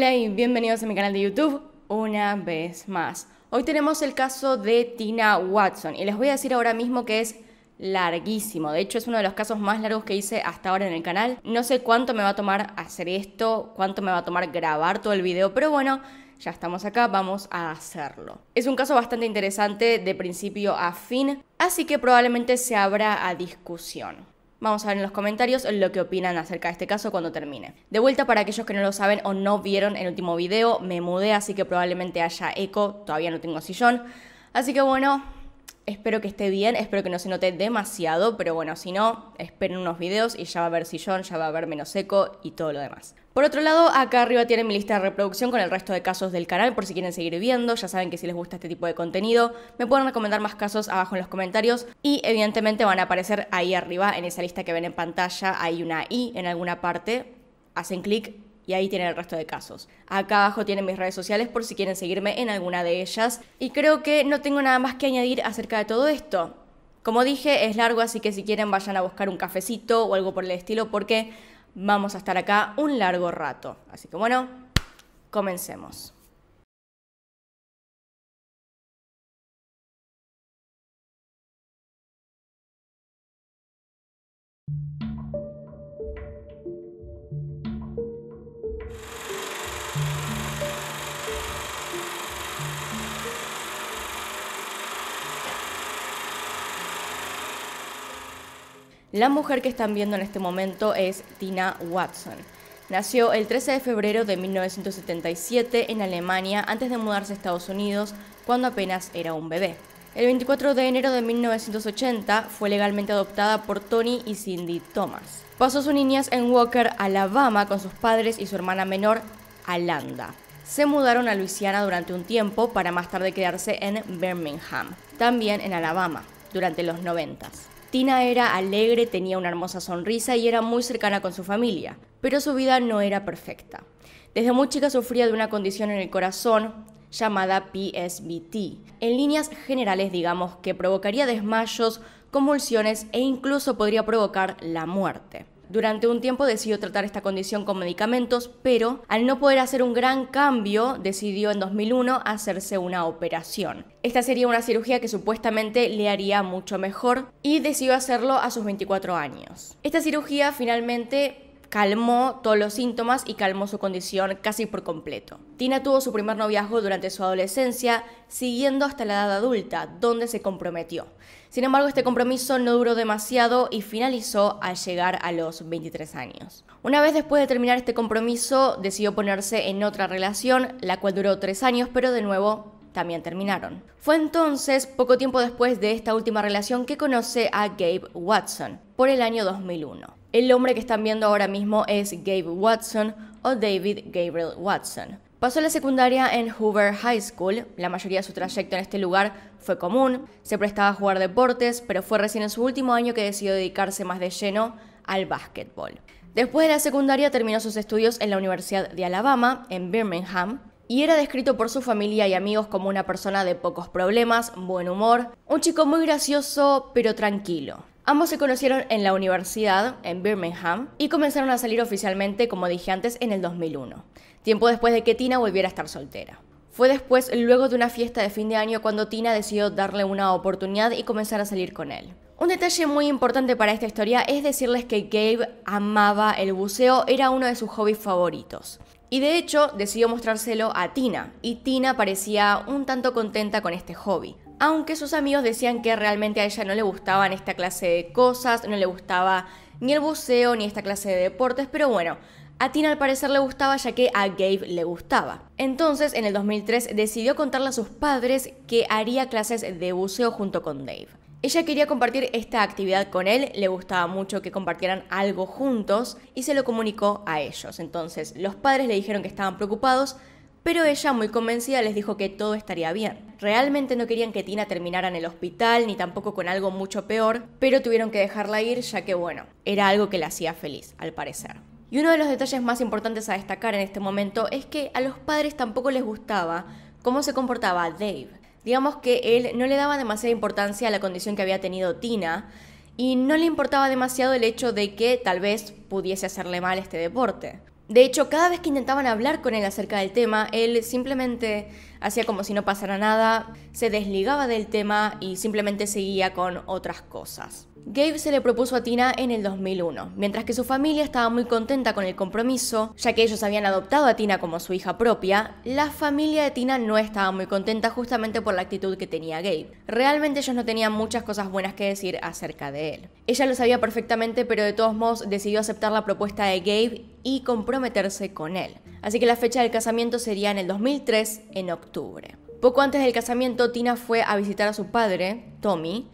Hola y bienvenidos a mi canal de YouTube una vez más. Hoy tenemos el caso de Tina Watson y les voy a decir ahora mismo que es larguísimo. De hecho, es uno de los casos más largos que hice hasta ahora en el canal. No sé cuánto me va a tomar hacer esto, cuánto me va a tomar grabar todo el video, pero bueno, ya estamos acá, vamos a hacerlo. Es un caso bastante interesante de principio a fin, así que probablemente se abra a discusión. Vamos a ver en los comentarios lo que opinan acerca de este caso cuando termine. De vuelta, para aquellos que no lo saben o no vieron el último video, me mudé, así que probablemente haya eco, todavía no tengo sillón. Así que bueno, espero que esté bien, espero que no se note demasiado, pero bueno, si no, esperen unos videos y ya va a haber sillón, ya va a haber menos eco y todo lo demás. Por otro lado, acá arriba tienen mi lista de reproducción con el resto de casos del canal por si quieren seguir viendo, ya saben que si les gusta este tipo de contenido, me pueden recomendar más casos abajo en los comentarios y evidentemente van a aparecer ahí arriba en esa lista que ven en pantalla, hay una i en alguna parte, hacen clic y ahí tienen el resto de casos. Acá abajo tienen mis redes sociales por si quieren seguirme en alguna de ellas y creo que no tengo nada más que añadir acerca de todo esto. Como dije, es largo, así que si quieren vayan a buscar un cafecito o algo por el estilo porque vamos a estar acá un largo rato. Así que bueno, comencemos. La mujer que están viendo en este momento es Tina Watson. Nació el 13 de febrero de 1977 en Alemania antes de mudarse a Estados Unidos cuando apenas era un bebé. El 24 de enero de 1980 fue legalmente adoptada por Tony y Cindy Thomas. Pasó su niñez en Walker, Alabama, con sus padres y su hermana menor, Alanda. Se mudaron a Luisiana durante un tiempo para más tarde quedarse en Birmingham, también en Alabama, durante los 90s. Tina era alegre, tenía una hermosa sonrisa y era muy cercana con su familia, pero su vida no era perfecta. Desde muy chica sufría de una condición en el corazón llamada PSBT, en líneas generales digamos que provocaría desmayos, convulsiones e incluso podría provocar la muerte. Durante un tiempo decidió tratar esta condición con medicamentos, pero al no poder hacer un gran cambio, decidió en 2001 hacerse una operación. Esta sería una cirugía que supuestamente le haría mucho mejor y decidió hacerlo a sus 24 años. Esta cirugía finalmente calmó todos los síntomas y calmó su condición casi por completo. Tina tuvo su primer noviazgo durante su adolescencia, siguiendo hasta la edad adulta, donde se comprometió. Sin embargo, este compromiso no duró demasiado y finalizó al llegar a los 23 años. Una vez después de terminar este compromiso, decidió ponerse en otra relación, la cual duró tres años, pero de nuevo también terminaron. Fue entonces, poco tiempo después de esta última relación, que conoce a Gabe Watson, por el año 2001. El hombre que están viendo ahora mismo es Gabe Watson o David Gabriel Watson. Pasó la secundaria en Hoover High School, la mayoría de su trayecto en este lugar fue común, se prestaba a jugar deportes, pero fue recién en su último año que decidió dedicarse más de lleno al básquetbol. Después de la secundaria terminó sus estudios en la Universidad de Alabama, en Birmingham, y era descrito por su familia y amigos como una persona de pocos problemas, buen humor, un chico muy gracioso pero tranquilo. Ambos se conocieron en la universidad, en Birmingham, y comenzaron a salir oficialmente, como dije antes, en el 2001 tiempo después de que Tina volviera a estar soltera. Fue después, luego de una fiesta de fin de año, cuando Tina decidió darle una oportunidad y comenzar a salir con él. Un detalle muy importante para esta historia es decirles que Gabe amaba el buceo, era uno de sus hobbies favoritos. Y de hecho decidió mostrárselo a Tina, y Tina parecía un tanto contenta con este hobby. Aunque sus amigos decían que realmente a ella no le gustaban esta clase de cosas, no le gustaba ni el buceo ni esta clase de deportes, pero bueno, a Tina al parecer le gustaba ya que a Gabe le gustaba. Entonces, en el 2003 decidió contarle a sus padres que haría clases de buceo junto con Dave. Ella quería compartir esta actividad con él, le gustaba mucho que compartieran algo juntos y se lo comunicó a ellos. Entonces, los padres le dijeron que estaban preocupados, pero ella, muy convencida, les dijo que todo estaría bien. Realmente no querían que Tina terminara en el hospital ni tampoco con algo mucho peor, pero tuvieron que dejarla ir ya que, bueno, era algo que la hacía feliz, al parecer. Y uno de los detalles más importantes a destacar en este momento es que a los padres tampoco les gustaba cómo se comportaba Dave. Digamos que él no le daba demasiada importancia a la condición que había tenido Tina y no le importaba demasiado el hecho de que tal vez pudiese hacerle mal este deporte. De hecho, cada vez que intentaban hablar con él acerca del tema, él simplemente hacía como si no pasara nada, se desligaba del tema y simplemente seguía con otras cosas. Gabe se le propuso a Tina en el 2001, mientras que su familia estaba muy contenta con el compromiso, ya que ellos habían adoptado a Tina como su hija propia, la familia de Tina no estaba muy contenta justamente por la actitud que tenía Gabe. Realmente ellos no tenían muchas cosas buenas que decir acerca de él. Ella lo sabía perfectamente, pero de todos modos decidió aceptar la propuesta de Gabe y comprometerse con él. Así que la fecha del casamiento sería en el 2003, en octubre. Poco antes del casamiento, Tina fue a visitar a su padre, Tommy,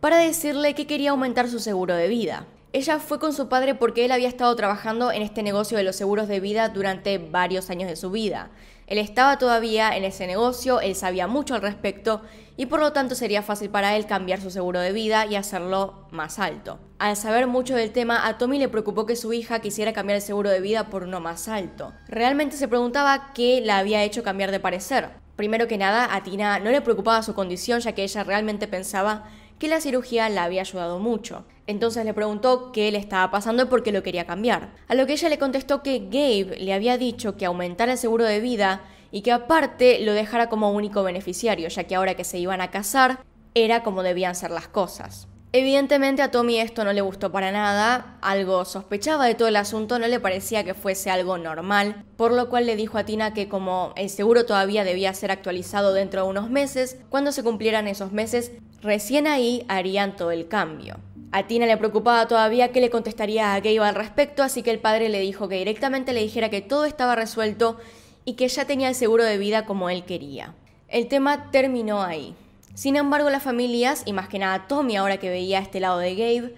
para decirle que quería aumentar su seguro de vida. Ella fue con su padre porque él había estado trabajando en este negocio de los seguros de vida durante varios años de su vida. Él estaba todavía en ese negocio, él sabía mucho al respecto y por lo tanto sería fácil para él cambiar su seguro de vida y hacerlo más alto. Al saber mucho del tema, a Tommy le preocupó que su hija quisiera cambiar el seguro de vida por uno más alto. Realmente se preguntaba qué la había hecho cambiar de parecer. Primero que nada, a Tina no le preocupaba su condición ya que ella realmente pensaba que la cirugía la había ayudado mucho. Entonces le preguntó qué le estaba pasando y por qué lo quería cambiar. A lo que ella le contestó que Gabe le había dicho que aumentara el seguro de vida y que aparte lo dejara como único beneficiario, ya que ahora que se iban a casar era como debían ser las cosas. Evidentemente a Tommy esto no le gustó para nada, algo sospechaba de todo el asunto, no le parecía que fuese algo normal, por lo cual le dijo a Tina que como el seguro todavía debía ser actualizado dentro de unos meses, cuando se cumplieran esos meses, recién ahí harían todo el cambio. A Tina le preocupaba todavía qué le contestaría a Gabe al respecto, así que el padre le dijo que directamente le dijera que todo estaba resuelto y que ya tenía el seguro de vida como él quería. El tema terminó ahí. Sin embargo, las familias, y más que nada Tommy ahora que veía este lado de Gabe,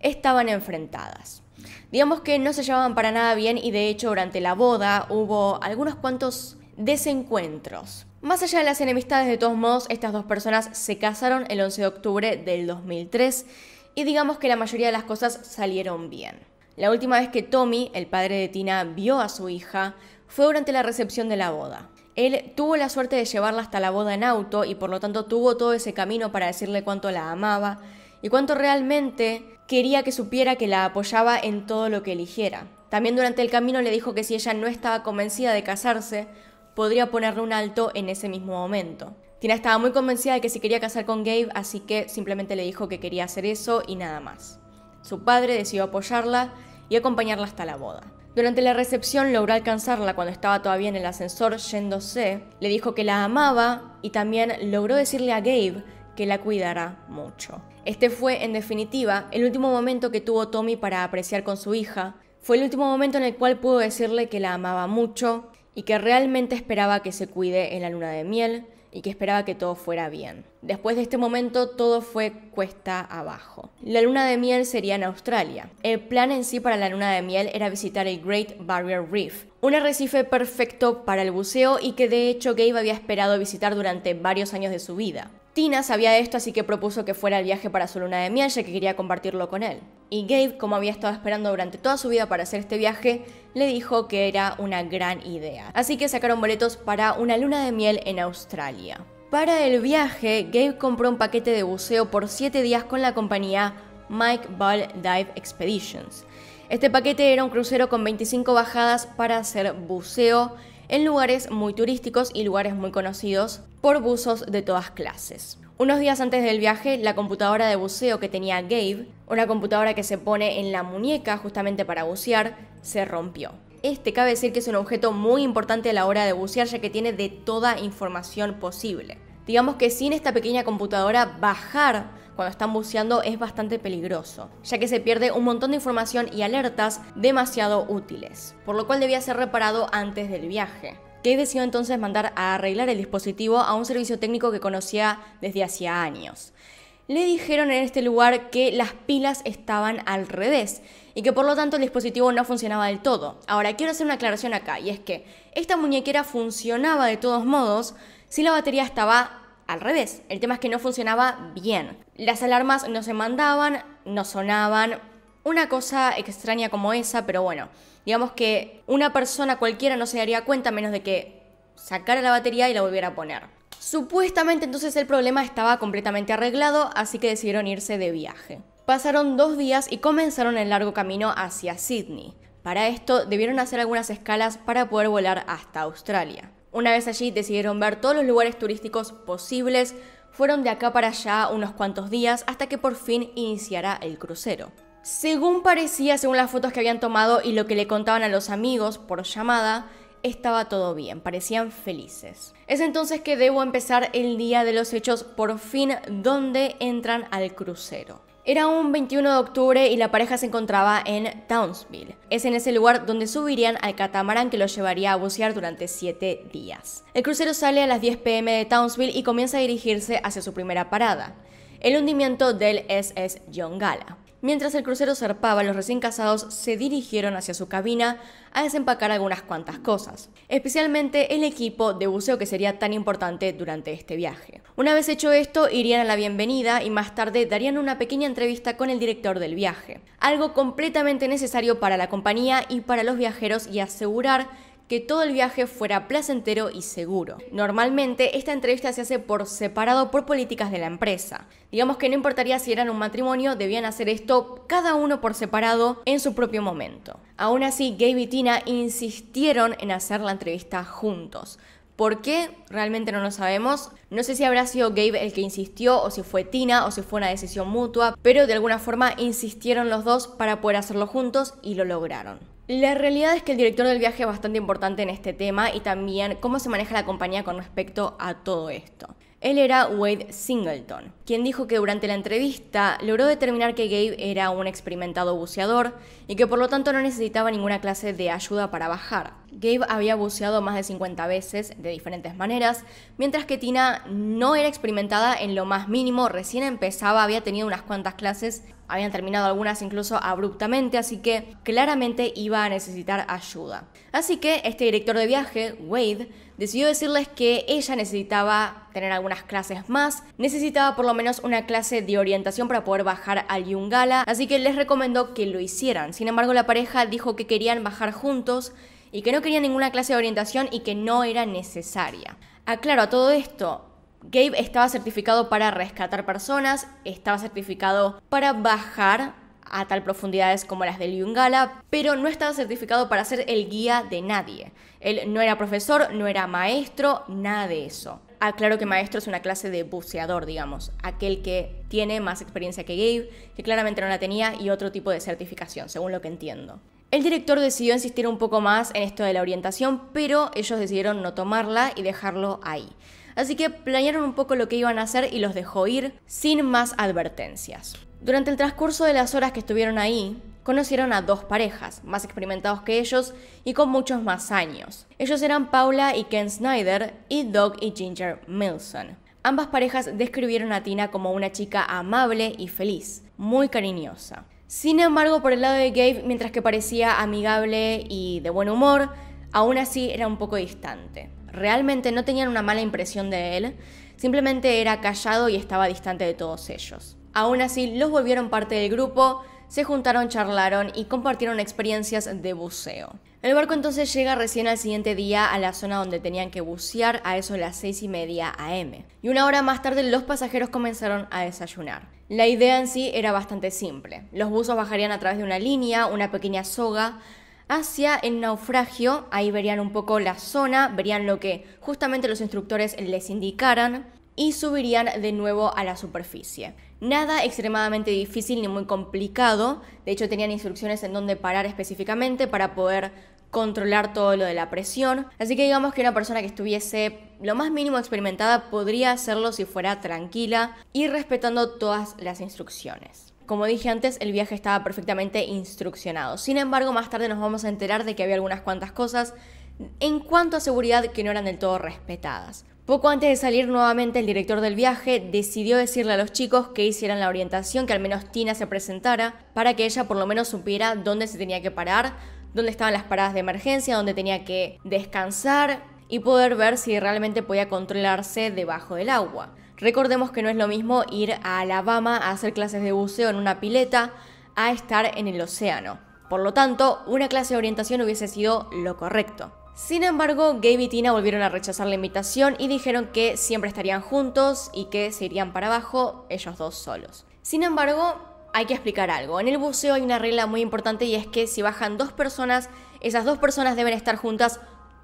estaban enfrentadas. Digamos que no se llevaban para nada bien y de hecho durante la boda hubo algunos cuantos desencuentros. Más allá de las enemistades, de todos modos, estas dos personas se casaron el 11 de octubre del 2003 y digamos que la mayoría de las cosas salieron bien. La última vez que Tommy, el padre de Tina, vio a su hija fue durante la recepción de la boda. Él tuvo la suerte de llevarla hasta la boda en auto y por lo tanto tuvo todo ese camino para decirle cuánto la amaba y cuánto realmente quería que supiera que la apoyaba en todo lo que eligiera. También durante el camino le dijo que si ella no estaba convencida de casarse, podría ponerle un alto en ese mismo momento. Tina estaba muy convencida de que se quería casar con Gabe, así que simplemente le dijo que quería hacer eso y nada más. Su padre decidió apoyarla y acompañarla hasta la boda. Durante la recepción logró alcanzarla cuando estaba todavía en el ascensor yéndose, le dijo que la amaba y también logró decirle a Gabe que la cuidara mucho. Este fue, en definitiva, el último momento que tuvo Tommy para apreciar con su hija. Fue el último momento en el cual pudo decirle que la amaba mucho y que realmente esperaba que se cuide en la luna de miel, y que esperaba que todo fuera bien. Después de este momento todo fue cuesta abajo. La luna de miel sería en Australia. El plan en sí para la luna de miel era visitar el Great Barrier Reef, un arrecife perfecto para el buceo y que de hecho Gabe había esperado visitar durante varios años de su vida. Tina sabía esto, así que propuso que fuera el viaje para su luna de miel, ya que quería compartirlo con él. Y Gabe, como había estado esperando durante toda su vida para hacer este viaje, le dijo que era una gran idea. Así que sacaron boletos para una luna de miel en Australia. Para el viaje, Gabe compró un paquete de buceo por 7 días con la compañía Mike Ball Dive Expeditions. Este paquete era un crucero con 25 bajadas para hacer buceo en lugares muy turísticos y lugares muy conocidos por buzos de todas clases. Unos días antes del viaje, la computadora de buceo que tenía Gabe, una computadora que se pone en la muñeca justamente para bucear, se rompió. Este cabe decir que es un objeto muy importante a la hora de bucear ya que tiene de toda información posible. Digamos que sin esta pequeña computadora bajar cuando están buceando es bastante peligroso, ya que se pierde un montón de información y alertas demasiado útiles, por lo cual debía ser reparado antes del viaje. Kate decidió entonces mandar a arreglar el dispositivo a un servicio técnico que conocía desde hacía años. Le dijeron en este lugar que las pilas estaban al revés y que por lo tanto el dispositivo no funcionaba del todo. Ahora, quiero hacer una aclaración acá, y es que esta muñequera funcionaba de todos modos si la batería estaba al revés. El tema es que no funcionaba bien. Las alarmas no se mandaban, no sonaban. Una cosa extraña como esa, pero bueno, digamos que una persona cualquiera no se daría cuenta menos de que sacara la batería y la volviera a poner. Supuestamente entonces el problema estaba completamente arreglado, así que decidieron irse de viaje. Pasaron dos días y comenzaron el largo camino hacia Sydney. Para esto debieron hacer algunas escalas para poder volar hasta Australia. Una vez allí decidieron ver todos los lugares turísticos posibles, fueron de acá para allá unos cuantos días hasta que por fin iniciara el crucero. Según parecía, según las fotos que habían tomado y lo que le contaban a los amigos por llamada, estaba todo bien, parecían felices. Es entonces que debo empezar el día de los hechos por fin donde entran al crucero. Era un 21 de octubre y la pareja se encontraba en Townsville. Es en ese lugar donde subirían al catamarán que los llevaría a bucear durante 7 días. El crucero sale a las 10 pm de Townsville y comienza a dirigirse hacia su primera parada, el hundimiento del SS John Gala. Mientras el crucero zarpaba, los recién casados se dirigieron hacia su cabina a desempacar algunas cuantas cosas, especialmente el equipo de buceo que sería tan importante durante este viaje. Una vez hecho esto, irían a la bienvenida y más tarde darían una pequeña entrevista con el director del viaje, algo completamente necesario para la compañía y para los viajeros y asegurar que todo el viaje fuera placentero y seguro. Normalmente esta entrevista se hace por separado por políticas de la empresa. Digamos que no importaría si eran un matrimonio, debían hacer esto cada uno por separado en su propio momento. Aún así, Gabe y Tina insistieron en hacer la entrevista juntos. ¿Por qué? Realmente no lo sabemos. No sé si habrá sido Gabe el que insistió o si fue Tina o si fue una decisión mutua, pero de alguna forma insistieron los dos para poder hacerlo juntos y lo lograron. La realidad es que el director del viaje es bastante importante en este tema y también cómo se maneja la compañía con respecto a todo esto. Él era Wade Singleton quien dijo que durante la entrevista logró determinar que Gabe era un experimentado buceador y que por lo tanto no necesitaba ninguna clase de ayuda para bajar. Gabe había buceado más de 50 veces de diferentes maneras, mientras que Tina no era experimentada en lo más mínimo, recién empezaba, había tenido unas cuantas clases, habían terminado algunas incluso abruptamente, así que claramente iba a necesitar ayuda. Así que este director de viaje, Wade, decidió decirles que ella necesitaba tener algunas clases más, necesitaba por lo menos una clase de orientación para poder bajar al Yungala, así que les recomendó que lo hicieran. Sin embargo, la pareja dijo que querían bajar juntos y que no querían ninguna clase de orientación y que no era necesaria. Aclaro, a todo esto, Gabe estaba certificado para rescatar personas, estaba certificado para bajar a tal profundidades como las del Yungala, pero no estaba certificado para ser el guía de nadie. Él no era profesor, no era maestro, nada de eso. Aclaro que maestro es una clase de buceador, digamos, aquel que tiene más experiencia que Gabe, que claramente no la tenía, y otro tipo de certificación, según lo que entiendo. El director decidió insistir un poco más en esto de la orientación, pero ellos decidieron no tomarla y dejarlo ahí. Así que planearon un poco lo que iban a hacer y los dejó ir sin más advertencias. Durante el transcurso de las horas que estuvieron ahí, conocieron a dos parejas, más experimentados que ellos y con muchos más años. Ellos eran Paula y Ken Snyder y Doug y Ginger Milson. Ambas parejas describieron a Tina como una chica amable y feliz, muy cariñosa. Sin embargo, por el lado de Gabe, mientras que parecía amigable y de buen humor, aún así era un poco distante. Realmente no tenían una mala impresión de él, simplemente era callado y estaba distante de todos ellos. Aún así, los volvieron parte del grupo, se juntaron, charlaron y compartieron experiencias de buceo. El barco entonces llega recién al siguiente día a la zona donde tenían que bucear a eso las 6 y media am. Y una hora más tarde los pasajeros comenzaron a desayunar. La idea en sí era bastante simple. Los buzos bajarían a través de una línea, una pequeña soga, hacia el naufragio. Ahí verían un poco la zona, verían lo que justamente los instructores les indicaran y subirían de nuevo a la superficie. Nada extremadamente difícil ni muy complicado, de hecho tenían instrucciones en dónde parar específicamente para poder controlar todo lo de la presión, así que digamos que una persona que estuviese lo más mínimo experimentada podría hacerlo si fuera tranquila y respetando todas las instrucciones. Como dije antes, el viaje estaba perfectamente instruccionado. Sin embargo, más tarde nos vamos a enterar de que había algunas cuantas cosas en cuanto a seguridad que no eran del todo respetadas. Poco antes de salir nuevamente el director del viaje decidió decirle a los chicos que hicieran la orientación, que al menos Tina se presentara, para que ella por lo menos supiera dónde se tenía que parar, dónde estaban las paradas de emergencia, dónde tenía que descansar y poder ver si realmente podía controlarse debajo del agua. Recordemos que no es lo mismo ir a Alabama a hacer clases de buceo en una pileta a estar en el océano. Por lo tanto, una clase de orientación hubiese sido lo correcto. Sin embargo, Gabe y Tina volvieron a rechazar la invitación y dijeron que siempre estarían juntos y que se irían para abajo ellos dos solos. Sin embargo, hay que explicar algo. En el buceo hay una regla muy importante y es que si bajan dos personas, esas dos personas deben estar juntas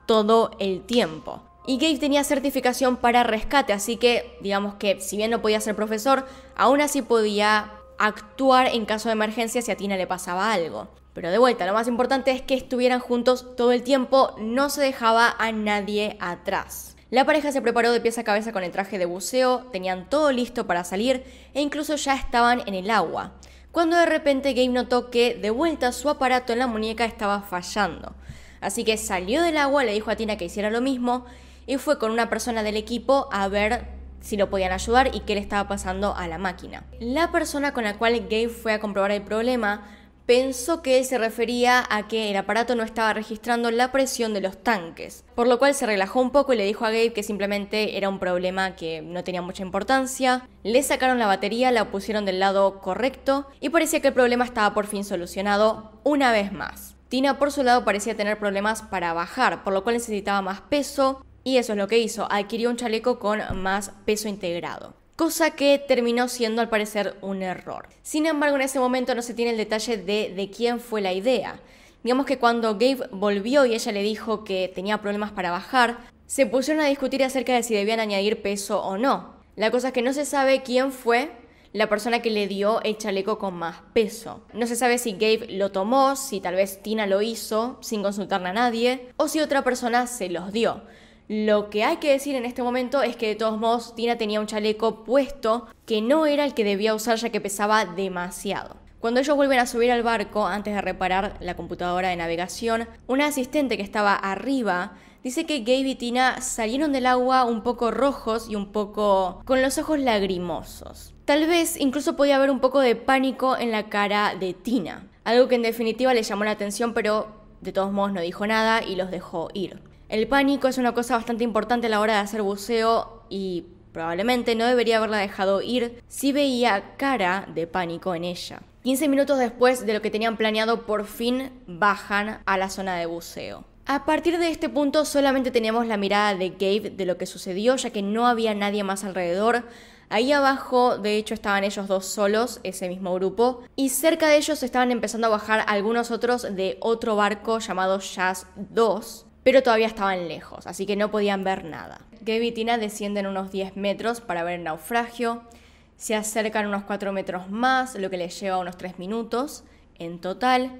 todo el tiempo. Y Gabe tenía certificación para rescate, así que digamos que si bien no podía ser profesor, aún así podía actuar en caso de emergencia si a Tina le pasaba algo. Pero de vuelta, lo más importante es que estuvieran juntos todo el tiempo, no se dejaba a nadie atrás. La pareja se preparó de pies a cabeza con el traje de buceo, tenían todo listo para salir e incluso ya estaban en el agua. Cuando de repente Gabe notó que de vuelta su aparato en la muñeca estaba fallando. Así que salió del agua, le dijo a Tina que hiciera lo mismo y fue con una persona del equipo a ver si lo podían ayudar y qué le estaba pasando a la máquina. La persona con la cual Gabe fue a comprobar el problema pensó que él se refería a que el aparato no estaba registrando la presión de los tanques, por lo cual se relajó un poco y le dijo a Gabe que simplemente era un problema que no tenía mucha importancia. Le sacaron la batería, la pusieron del lado correcto y parecía que el problema estaba por fin solucionado una vez más. Tina por su lado parecía tener problemas para bajar, por lo cual necesitaba más peso y eso es lo que hizo, adquirió un chaleco con más peso integrado cosa que terminó siendo al parecer un error. Sin embargo, en ese momento no se tiene el detalle de, de quién fue la idea. Digamos que cuando Gabe volvió y ella le dijo que tenía problemas para bajar, se pusieron a discutir acerca de si debían añadir peso o no. La cosa es que no se sabe quién fue la persona que le dio el chaleco con más peso. No se sabe si Gabe lo tomó, si tal vez Tina lo hizo sin consultarle a nadie, o si otra persona se los dio. Lo que hay que decir en este momento es que de todos modos Tina tenía un chaleco puesto que no era el que debía usar ya que pesaba demasiado. Cuando ellos vuelven a subir al barco antes de reparar la computadora de navegación, una asistente que estaba arriba dice que Gabe y Tina salieron del agua un poco rojos y un poco con los ojos lagrimosos. Tal vez incluso podía haber un poco de pánico en la cara de Tina, algo que en definitiva le llamó la atención pero de todos modos no dijo nada y los dejó ir. El pánico es una cosa bastante importante a la hora de hacer buceo y probablemente no debería haberla dejado ir si veía cara de pánico en ella. 15 minutos después de lo que tenían planeado, por fin bajan a la zona de buceo. A partir de este punto solamente teníamos la mirada de Gabe de lo que sucedió, ya que no había nadie más alrededor. Ahí abajo, de hecho, estaban ellos dos solos, ese mismo grupo, y cerca de ellos estaban empezando a bajar algunos otros de otro barco llamado Jazz 2, pero todavía estaban lejos, así que no podían ver nada. Gabe y Tina descienden unos 10 metros para ver el naufragio, se acercan unos 4 metros más, lo que les lleva unos 3 minutos en total,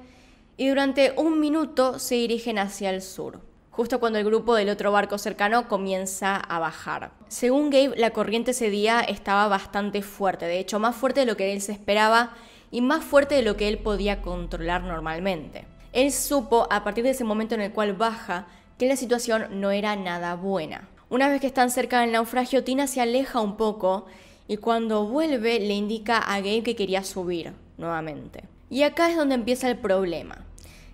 y durante un minuto se dirigen hacia el sur, justo cuando el grupo del otro barco cercano comienza a bajar. Según Gabe, la corriente ese día estaba bastante fuerte, de hecho más fuerte de lo que él se esperaba y más fuerte de lo que él podía controlar normalmente. Él supo, a partir de ese momento en el cual baja, que la situación no era nada buena. Una vez que están cerca del naufragio, Tina se aleja un poco y cuando vuelve le indica a Gabe que quería subir nuevamente. Y acá es donde empieza el problema.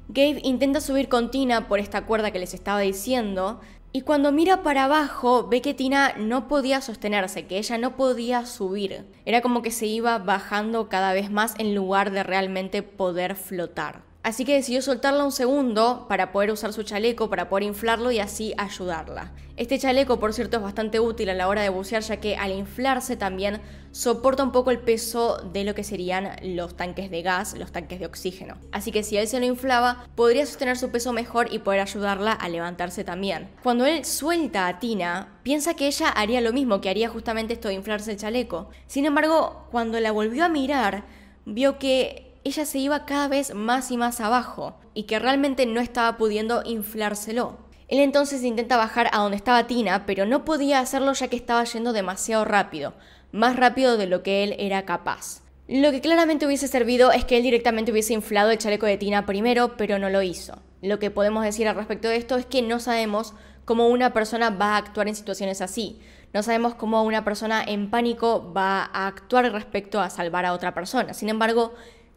Gabe intenta subir con Tina por esta cuerda que les estaba diciendo y cuando mira para abajo ve que Tina no podía sostenerse, que ella no podía subir. Era como que se iba bajando cada vez más en lugar de realmente poder flotar. Así que decidió soltarla un segundo para poder usar su chaleco, para poder inflarlo y así ayudarla. Este chaleco, por cierto, es bastante útil a la hora de bucear, ya que al inflarse también soporta un poco el peso de lo que serían los tanques de gas, los tanques de oxígeno. Así que si él se lo inflaba, podría sostener su peso mejor y poder ayudarla a levantarse también. Cuando él suelta a Tina, piensa que ella haría lo mismo, que haría justamente esto de inflarse el chaleco. Sin embargo, cuando la volvió a mirar, vio que ella se iba cada vez más y más abajo y que realmente no estaba pudiendo inflárselo. Él entonces intenta bajar a donde estaba Tina, pero no podía hacerlo ya que estaba yendo demasiado rápido, más rápido de lo que él era capaz. Lo que claramente hubiese servido es que él directamente hubiese inflado el chaleco de Tina primero, pero no lo hizo. Lo que podemos decir al respecto de esto es que no sabemos cómo una persona va a actuar en situaciones así. No sabemos cómo una persona en pánico va a actuar respecto a salvar a otra persona. Sin embargo,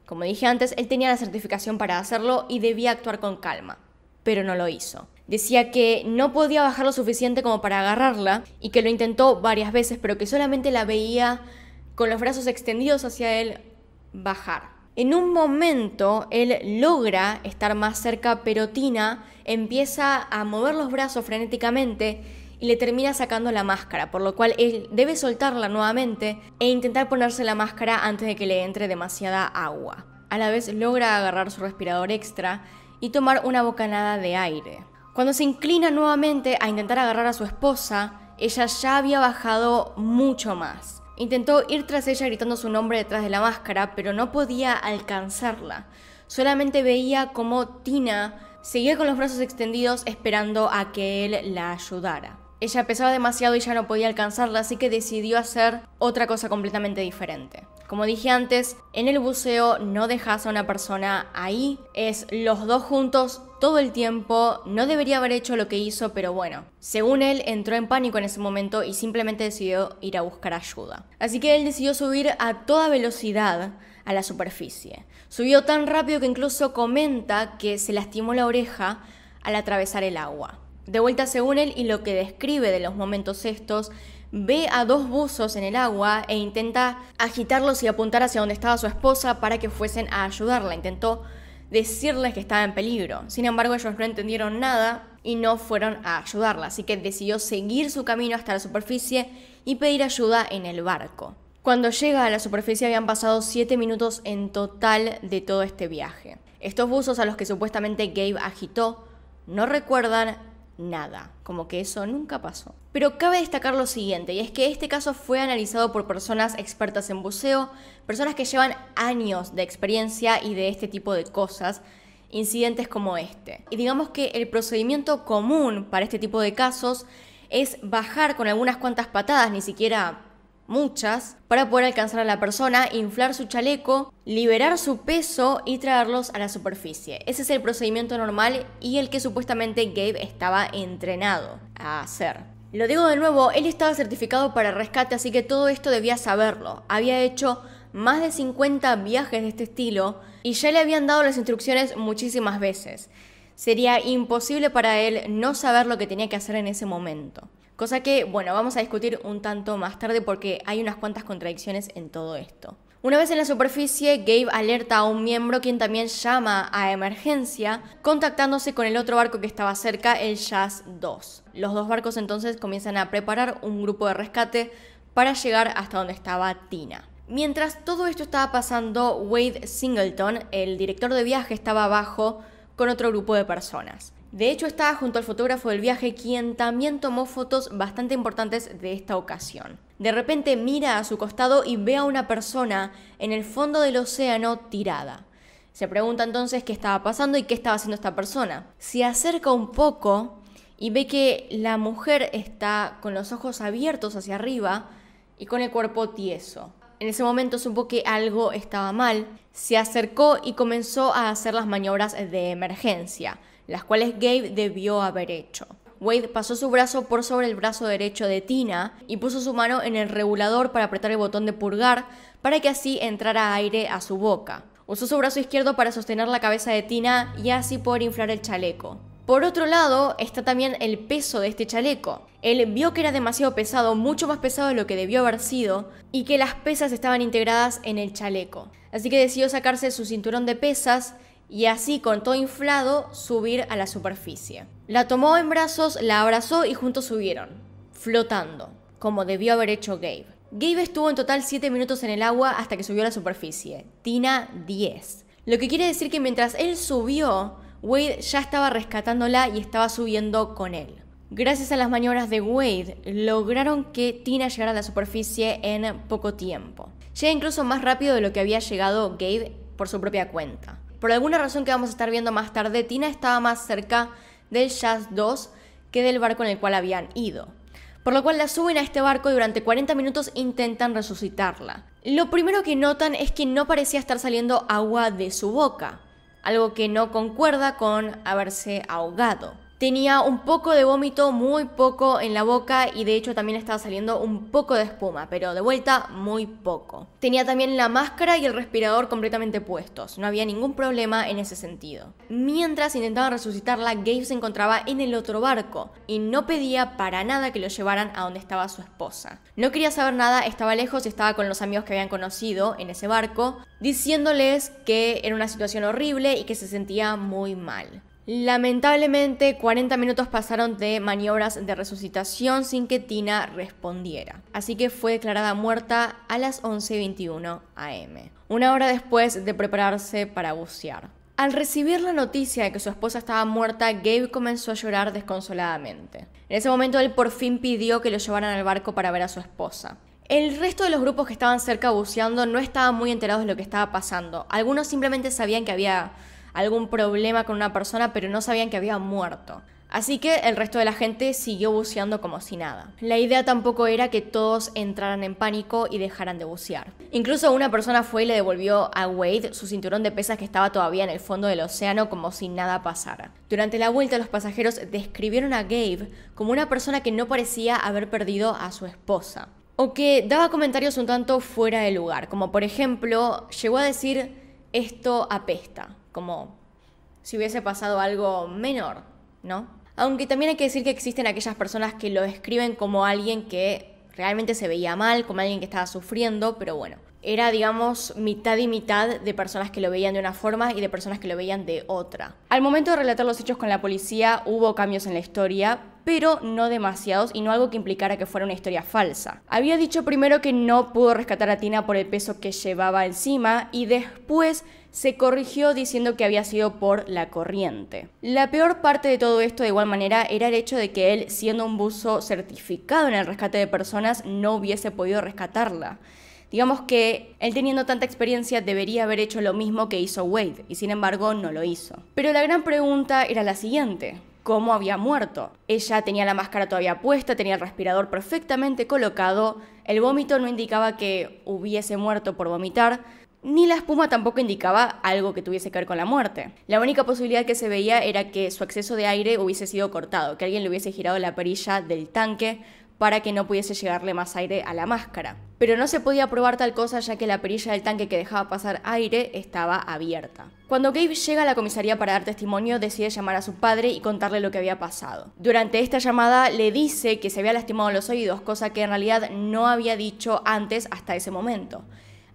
como dije antes, él tenía la certificación para hacerlo y debía actuar con calma, pero no lo hizo. Decía que no podía bajar lo suficiente como para agarrarla y que lo intentó varias veces, pero que solamente la veía con los brazos extendidos hacia él bajar. En un momento él logra estar más cerca, pero Tina empieza a mover los brazos frenéticamente y le termina sacando la máscara, por lo cual él debe soltarla nuevamente e intentar ponerse la máscara antes de que le entre demasiada agua. A la vez logra agarrar su respirador extra y tomar una bocanada de aire. Cuando se inclina nuevamente a intentar agarrar a su esposa, ella ya había bajado mucho más. Intentó ir tras ella gritando su nombre detrás de la máscara, pero no podía alcanzarla. Solamente veía como Tina seguía con los brazos extendidos esperando a que él la ayudara. Ella pesaba demasiado y ya no podía alcanzarla, así que decidió hacer otra cosa completamente diferente. Como dije antes, en el buceo no dejas a una persona ahí, es los dos juntos todo el tiempo, no debería haber hecho lo que hizo, pero bueno, según él entró en pánico en ese momento y simplemente decidió ir a buscar ayuda. Así que él decidió subir a toda velocidad a la superficie. Subió tan rápido que incluso comenta que se lastimó la oreja al atravesar el agua. De vuelta, según él y lo que describe de los momentos estos, ve a dos buzos en el agua e intenta agitarlos y apuntar hacia donde estaba su esposa para que fuesen a ayudarla. Intentó decirles que estaba en peligro. Sin embargo, ellos no entendieron nada y no fueron a ayudarla, así que decidió seguir su camino hasta la superficie y pedir ayuda en el barco. Cuando llega a la superficie habían pasado 7 minutos en total de todo este viaje. Estos buzos a los que supuestamente Gabe agitó no recuerdan nada, como que eso nunca pasó. Pero cabe destacar lo siguiente, y es que este caso fue analizado por personas expertas en buceo, personas que llevan años de experiencia y de este tipo de cosas, incidentes como este. Y digamos que el procedimiento común para este tipo de casos es bajar con algunas cuantas patadas, ni siquiera muchas, para poder alcanzar a la persona, inflar su chaleco, liberar su peso y traerlos a la superficie. Ese es el procedimiento normal y el que supuestamente Gabe estaba entrenado a hacer. Lo digo de nuevo, él estaba certificado para rescate, así que todo esto debía saberlo. Había hecho más de 50 viajes de este estilo y ya le habían dado las instrucciones muchísimas veces. Sería imposible para él no saber lo que tenía que hacer en ese momento. Cosa que, bueno, vamos a discutir un tanto más tarde porque hay unas cuantas contradicciones en todo esto. Una vez en la superficie, Gabe alerta a un miembro quien también llama a emergencia, contactándose con el otro barco que estaba cerca, el Jazz 2. Los dos barcos entonces comienzan a preparar un grupo de rescate para llegar hasta donde estaba Tina. Mientras todo esto estaba pasando, Wade Singleton, el director de viaje, estaba abajo con otro grupo de personas. De hecho, estaba junto al fotógrafo del viaje, quien también tomó fotos bastante importantes de esta ocasión. De repente mira a su costado y ve a una persona en el fondo del océano tirada. Se pregunta entonces qué estaba pasando y qué estaba haciendo esta persona. Se acerca un poco y ve que la mujer está con los ojos abiertos hacia arriba y con el cuerpo tieso. En ese momento supo que algo estaba mal, se acercó y comenzó a hacer las maniobras de emergencia las cuales Gabe debió haber hecho. Wade pasó su brazo por sobre el brazo derecho de Tina y puso su mano en el regulador para apretar el botón de purgar para que así entrara aire a su boca. Usó su brazo izquierdo para sostener la cabeza de Tina y así poder inflar el chaleco. Por otro lado, está también el peso de este chaleco. Él vio que era demasiado pesado, mucho más pesado de lo que debió haber sido, y que las pesas estaban integradas en el chaleco. Así que decidió sacarse su cinturón de pesas y así con todo inflado subir a la superficie. La tomó en brazos, la abrazó y juntos subieron, flotando, como debió haber hecho Gabe. Gabe estuvo en total 7 minutos en el agua hasta que subió a la superficie, Tina 10. Lo que quiere decir que mientras él subió, Wade ya estaba rescatándola y estaba subiendo con él. Gracias a las maniobras de Wade, lograron que Tina llegara a la superficie en poco tiempo. Llega incluso más rápido de lo que había llegado Gabe por su propia cuenta. Por alguna razón que vamos a estar viendo más tarde, Tina estaba más cerca del Jazz 2 que del barco en el cual habían ido. Por lo cual la suben a este barco y durante 40 minutos intentan resucitarla. Lo primero que notan es que no parecía estar saliendo agua de su boca, algo que no concuerda con haberse ahogado. Tenía un poco de vómito, muy poco en la boca y de hecho también estaba saliendo un poco de espuma, pero de vuelta muy poco. Tenía también la máscara y el respirador completamente puestos, no había ningún problema en ese sentido. Mientras intentaba resucitarla, Gabe se encontraba en el otro barco y no pedía para nada que lo llevaran a donde estaba su esposa. No quería saber nada, estaba lejos y estaba con los amigos que habían conocido en ese barco, diciéndoles que era una situación horrible y que se sentía muy mal. Lamentablemente, 40 minutos pasaron de maniobras de resucitación sin que Tina respondiera, así que fue declarada muerta a las 11.21 am, una hora después de prepararse para bucear. Al recibir la noticia de que su esposa estaba muerta, Gabe comenzó a llorar desconsoladamente. En ese momento él por fin pidió que lo llevaran al barco para ver a su esposa. El resto de los grupos que estaban cerca buceando no estaban muy enterados de lo que estaba pasando. Algunos simplemente sabían que había algún problema con una persona, pero no sabían que había muerto. Así que el resto de la gente siguió buceando como si nada. La idea tampoco era que todos entraran en pánico y dejaran de bucear. Incluso una persona fue y le devolvió a Wade su cinturón de pesas que estaba todavía en el fondo del océano como si nada pasara. Durante la vuelta los pasajeros describieron a Gabe como una persona que no parecía haber perdido a su esposa. O que daba comentarios un tanto fuera de lugar, como por ejemplo, llegó a decir esto apesta como si hubiese pasado algo menor, ¿no? Aunque también hay que decir que existen aquellas personas que lo escriben como alguien que realmente se veía mal, como alguien que estaba sufriendo, pero bueno, era, digamos, mitad y mitad de personas que lo veían de una forma y de personas que lo veían de otra. Al momento de relatar los hechos con la policía hubo cambios en la historia, pero no demasiados y no algo que implicara que fuera una historia falsa. Había dicho primero que no pudo rescatar a Tina por el peso que llevaba encima y después se corrigió diciendo que había sido por la corriente. La peor parte de todo esto de igual manera era el hecho de que él, siendo un buzo certificado en el rescate de personas, no hubiese podido rescatarla. Digamos que él teniendo tanta experiencia debería haber hecho lo mismo que hizo Wade, y sin embargo no lo hizo. Pero la gran pregunta era la siguiente. ¿Cómo había muerto? Ella tenía la máscara todavía puesta, tenía el respirador perfectamente colocado, el vómito no indicaba que hubiese muerto por vomitar, ni la espuma tampoco indicaba algo que tuviese que ver con la muerte. La única posibilidad que se veía era que su acceso de aire hubiese sido cortado, que alguien le hubiese girado la perilla del tanque para que no pudiese llegarle más aire a la máscara. Pero no se podía probar tal cosa ya que la perilla del tanque que dejaba pasar aire estaba abierta. Cuando Gabe llega a la comisaría para dar testimonio, decide llamar a su padre y contarle lo que había pasado. Durante esta llamada le dice que se había lastimado los oídos, cosa que en realidad no había dicho antes hasta ese momento.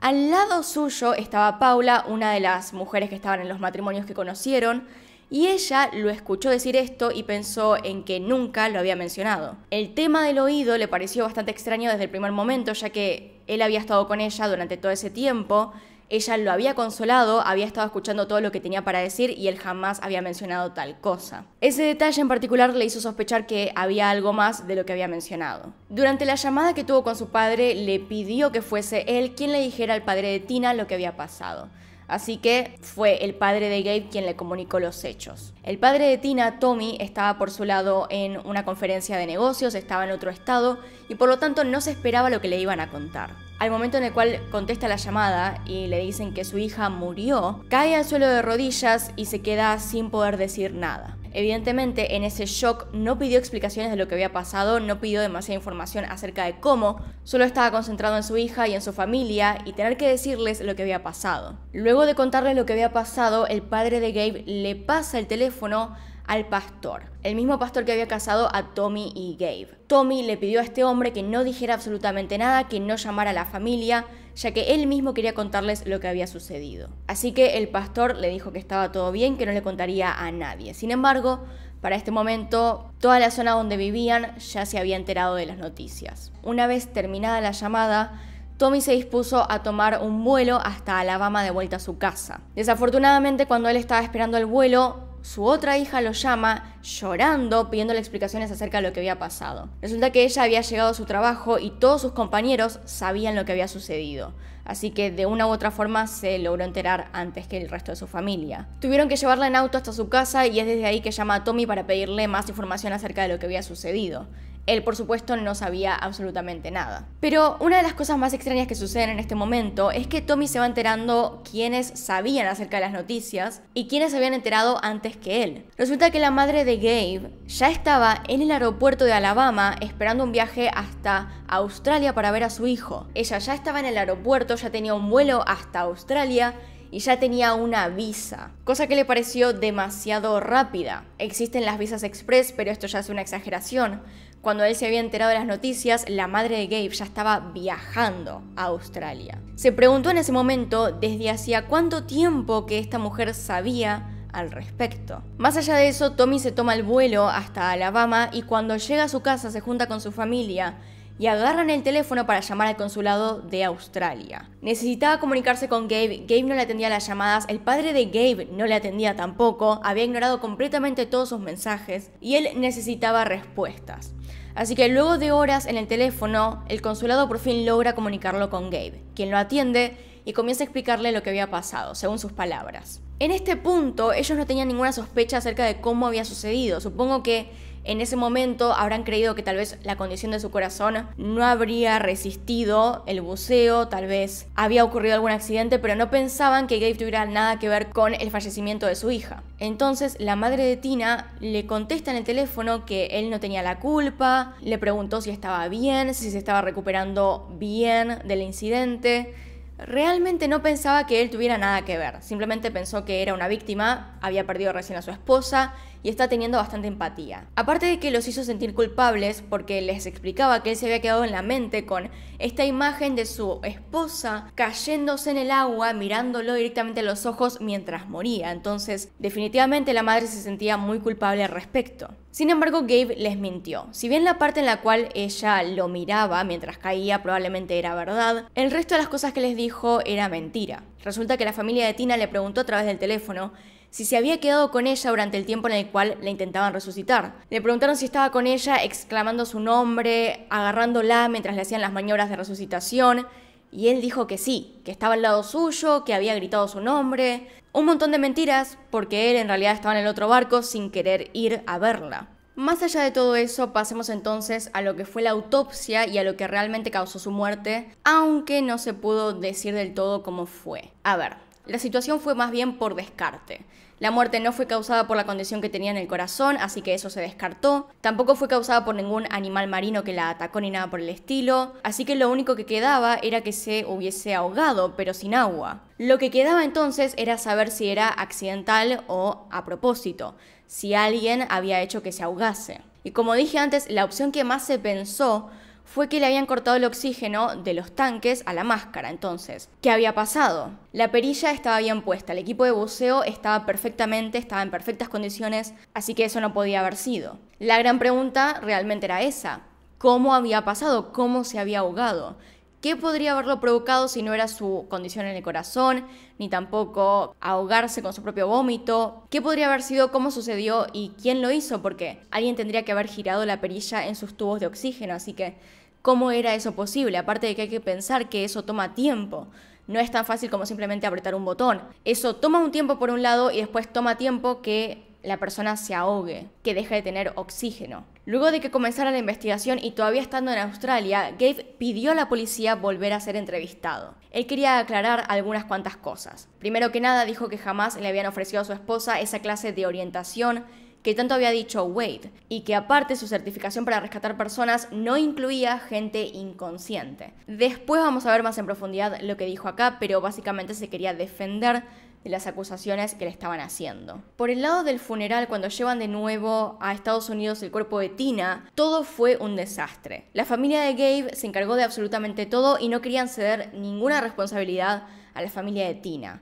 Al lado suyo estaba Paula, una de las mujeres que estaban en los matrimonios que conocieron, y ella lo escuchó decir esto y pensó en que nunca lo había mencionado. El tema del oído le pareció bastante extraño desde el primer momento, ya que él había estado con ella durante todo ese tiempo, ella lo había consolado, había estado escuchando todo lo que tenía para decir y él jamás había mencionado tal cosa. Ese detalle en particular le hizo sospechar que había algo más de lo que había mencionado. Durante la llamada que tuvo con su padre, le pidió que fuese él quien le dijera al padre de Tina lo que había pasado. Así que fue el padre de Gabe quien le comunicó los hechos. El padre de Tina, Tommy, estaba por su lado en una conferencia de negocios, estaba en otro estado y por lo tanto no se esperaba lo que le iban a contar. Al momento en el cual contesta la llamada y le dicen que su hija murió, cae al suelo de rodillas y se queda sin poder decir nada. Evidentemente, en ese shock no pidió explicaciones de lo que había pasado, no pidió demasiada información acerca de cómo, solo estaba concentrado en su hija y en su familia y tener que decirles lo que había pasado. Luego de contarles lo que había pasado, el padre de Gabe le pasa el teléfono al pastor, el mismo pastor que había casado a Tommy y Gabe. Tommy le pidió a este hombre que no dijera absolutamente nada, que no llamara a la familia, ya que él mismo quería contarles lo que había sucedido. Así que el pastor le dijo que estaba todo bien, que no le contaría a nadie. Sin embargo, para este momento, toda la zona donde vivían ya se había enterado de las noticias. Una vez terminada la llamada, Tommy se dispuso a tomar un vuelo hasta Alabama de vuelta a su casa. Desafortunadamente, cuando él estaba esperando el vuelo, su otra hija lo llama llorando pidiéndole explicaciones acerca de lo que había pasado. Resulta que ella había llegado a su trabajo y todos sus compañeros sabían lo que había sucedido, así que de una u otra forma se logró enterar antes que el resto de su familia. Tuvieron que llevarla en auto hasta su casa y es desde ahí que llama a Tommy para pedirle más información acerca de lo que había sucedido. Él, por supuesto, no sabía absolutamente nada. Pero una de las cosas más extrañas que suceden en este momento es que Tommy se va enterando quiénes sabían acerca de las noticias y quiénes habían enterado antes que él. Resulta que la madre de Gabe ya estaba en el aeropuerto de Alabama esperando un viaje hasta Australia para ver a su hijo. Ella ya estaba en el aeropuerto, ya tenía un vuelo hasta Australia y ya tenía una visa, cosa que le pareció demasiado rápida. Existen las visas express, pero esto ya es una exageración, cuando él se había enterado de las noticias, la madre de Gabe ya estaba viajando a Australia. Se preguntó en ese momento desde hacía cuánto tiempo que esta mujer sabía al respecto. Más allá de eso, Tommy se toma el vuelo hasta Alabama y cuando llega a su casa se junta con su familia y agarran el teléfono para llamar al consulado de Australia. Necesitaba comunicarse con Gabe, Gabe no le atendía las llamadas, el padre de Gabe no le atendía tampoco, había ignorado completamente todos sus mensajes y él necesitaba respuestas. Así que luego de horas en el teléfono, el consulado por fin logra comunicarlo con Gabe, quien lo atiende y comienza a explicarle lo que había pasado, según sus palabras. En este punto, ellos no tenían ninguna sospecha acerca de cómo había sucedido. Supongo que en ese momento habrán creído que tal vez la condición de su corazón no habría resistido el buceo, tal vez había ocurrido algún accidente, pero no pensaban que Gabe tuviera nada que ver con el fallecimiento de su hija. Entonces la madre de Tina le contesta en el teléfono que él no tenía la culpa, le preguntó si estaba bien, si se estaba recuperando bien del incidente. Realmente no pensaba que él tuviera nada que ver, simplemente pensó que era una víctima, había perdido recién a su esposa y está teniendo bastante empatía. Aparte de que los hizo sentir culpables porque les explicaba que él se había quedado en la mente con esta imagen de su esposa cayéndose en el agua, mirándolo directamente a los ojos mientras moría. Entonces, definitivamente la madre se sentía muy culpable al respecto. Sin embargo, Gabe les mintió. Si bien la parte en la cual ella lo miraba mientras caía probablemente era verdad, el resto de las cosas que les dijo era mentira. Resulta que la familia de Tina le preguntó a través del teléfono si se había quedado con ella durante el tiempo en el cual la intentaban resucitar. Le preguntaron si estaba con ella exclamando su nombre, agarrándola mientras le hacían las maniobras de resucitación, y él dijo que sí, que estaba al lado suyo, que había gritado su nombre, un montón de mentiras, porque él en realidad estaba en el otro barco sin querer ir a verla. Más allá de todo eso, pasemos entonces a lo que fue la autopsia y a lo que realmente causó su muerte, aunque no se pudo decir del todo cómo fue. A ver, la situación fue más bien por descarte. La muerte no fue causada por la condición que tenía en el corazón, así que eso se descartó. Tampoco fue causada por ningún animal marino que la atacó ni nada por el estilo, así que lo único que quedaba era que se hubiese ahogado, pero sin agua. Lo que quedaba entonces era saber si era accidental o a propósito, si alguien había hecho que se ahogase. Y como dije antes, la opción que más se pensó fue que le habían cortado el oxígeno de los tanques a la máscara entonces. ¿Qué había pasado? La perilla estaba bien puesta, el equipo de buceo estaba perfectamente, estaba en perfectas condiciones, así que eso no podía haber sido. La gran pregunta realmente era esa. ¿Cómo había pasado? ¿Cómo se había ahogado? ¿Qué podría haberlo provocado si no era su condición en el corazón, ni tampoco ahogarse con su propio vómito? ¿Qué podría haber sido, cómo sucedió y quién lo hizo? Porque alguien tendría que haber girado la perilla en sus tubos de oxígeno, así que ¿cómo era eso posible? Aparte de que hay que pensar que eso toma tiempo. No es tan fácil como simplemente apretar un botón. Eso toma un tiempo por un lado y después toma tiempo que la persona se ahogue, que deje de tener oxígeno. Luego de que comenzara la investigación y todavía estando en Australia, Gabe pidió a la policía volver a ser entrevistado. Él quería aclarar algunas cuantas cosas. Primero que nada, dijo que jamás le habían ofrecido a su esposa esa clase de orientación que tanto había dicho Wade, y que aparte su certificación para rescatar personas no incluía gente inconsciente. Después vamos a ver más en profundidad lo que dijo acá, pero básicamente se quería defender de las acusaciones que le estaban haciendo. Por el lado del funeral, cuando llevan de nuevo a Estados Unidos el cuerpo de Tina, todo fue un desastre. La familia de Gabe se encargó de absolutamente todo y no querían ceder ninguna responsabilidad a la familia de Tina.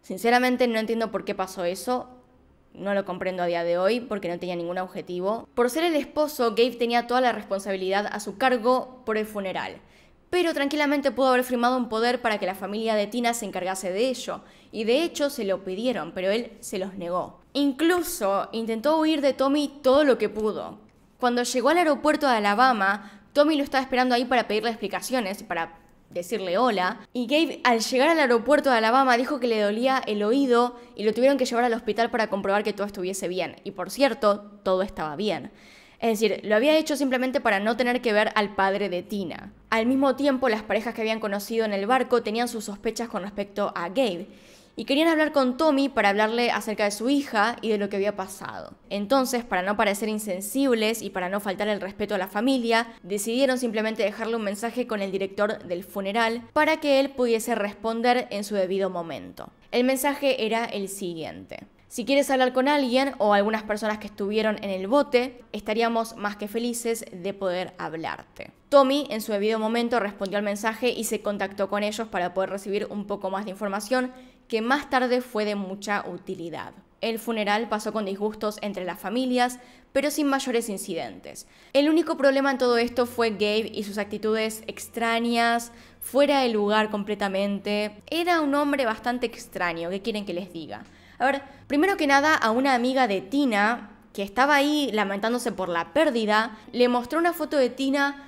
Sinceramente no entiendo por qué pasó eso, no lo comprendo a día de hoy porque no tenía ningún objetivo. Por ser el esposo, Gabe tenía toda la responsabilidad a su cargo por el funeral, pero tranquilamente pudo haber firmado un poder para que la familia de Tina se encargase de ello, y de hecho se lo pidieron, pero él se los negó. Incluso intentó huir de Tommy todo lo que pudo. Cuando llegó al aeropuerto de Alabama, Tommy lo estaba esperando ahí para pedirle explicaciones, para decirle hola. Y Gabe, al llegar al aeropuerto de Alabama, dijo que le dolía el oído y lo tuvieron que llevar al hospital para comprobar que todo estuviese bien. Y por cierto, todo estaba bien. Es decir, lo había hecho simplemente para no tener que ver al padre de Tina. Al mismo tiempo, las parejas que habían conocido en el barco tenían sus sospechas con respecto a Gabe y querían hablar con Tommy para hablarle acerca de su hija y de lo que había pasado. Entonces, para no parecer insensibles y para no faltar el respeto a la familia, decidieron simplemente dejarle un mensaje con el director del funeral para que él pudiese responder en su debido momento. El mensaje era el siguiente. Si quieres hablar con alguien o algunas personas que estuvieron en el bote, estaríamos más que felices de poder hablarte. Tommy en su debido momento respondió al mensaje y se contactó con ellos para poder recibir un poco más de información que más tarde fue de mucha utilidad. El funeral pasó con disgustos entre las familias, pero sin mayores incidentes. El único problema en todo esto fue Gabe y sus actitudes extrañas, fuera de lugar completamente. Era un hombre bastante extraño, ¿qué quieren que les diga? A ver, primero que nada, a una amiga de Tina, que estaba ahí lamentándose por la pérdida, le mostró una foto de Tina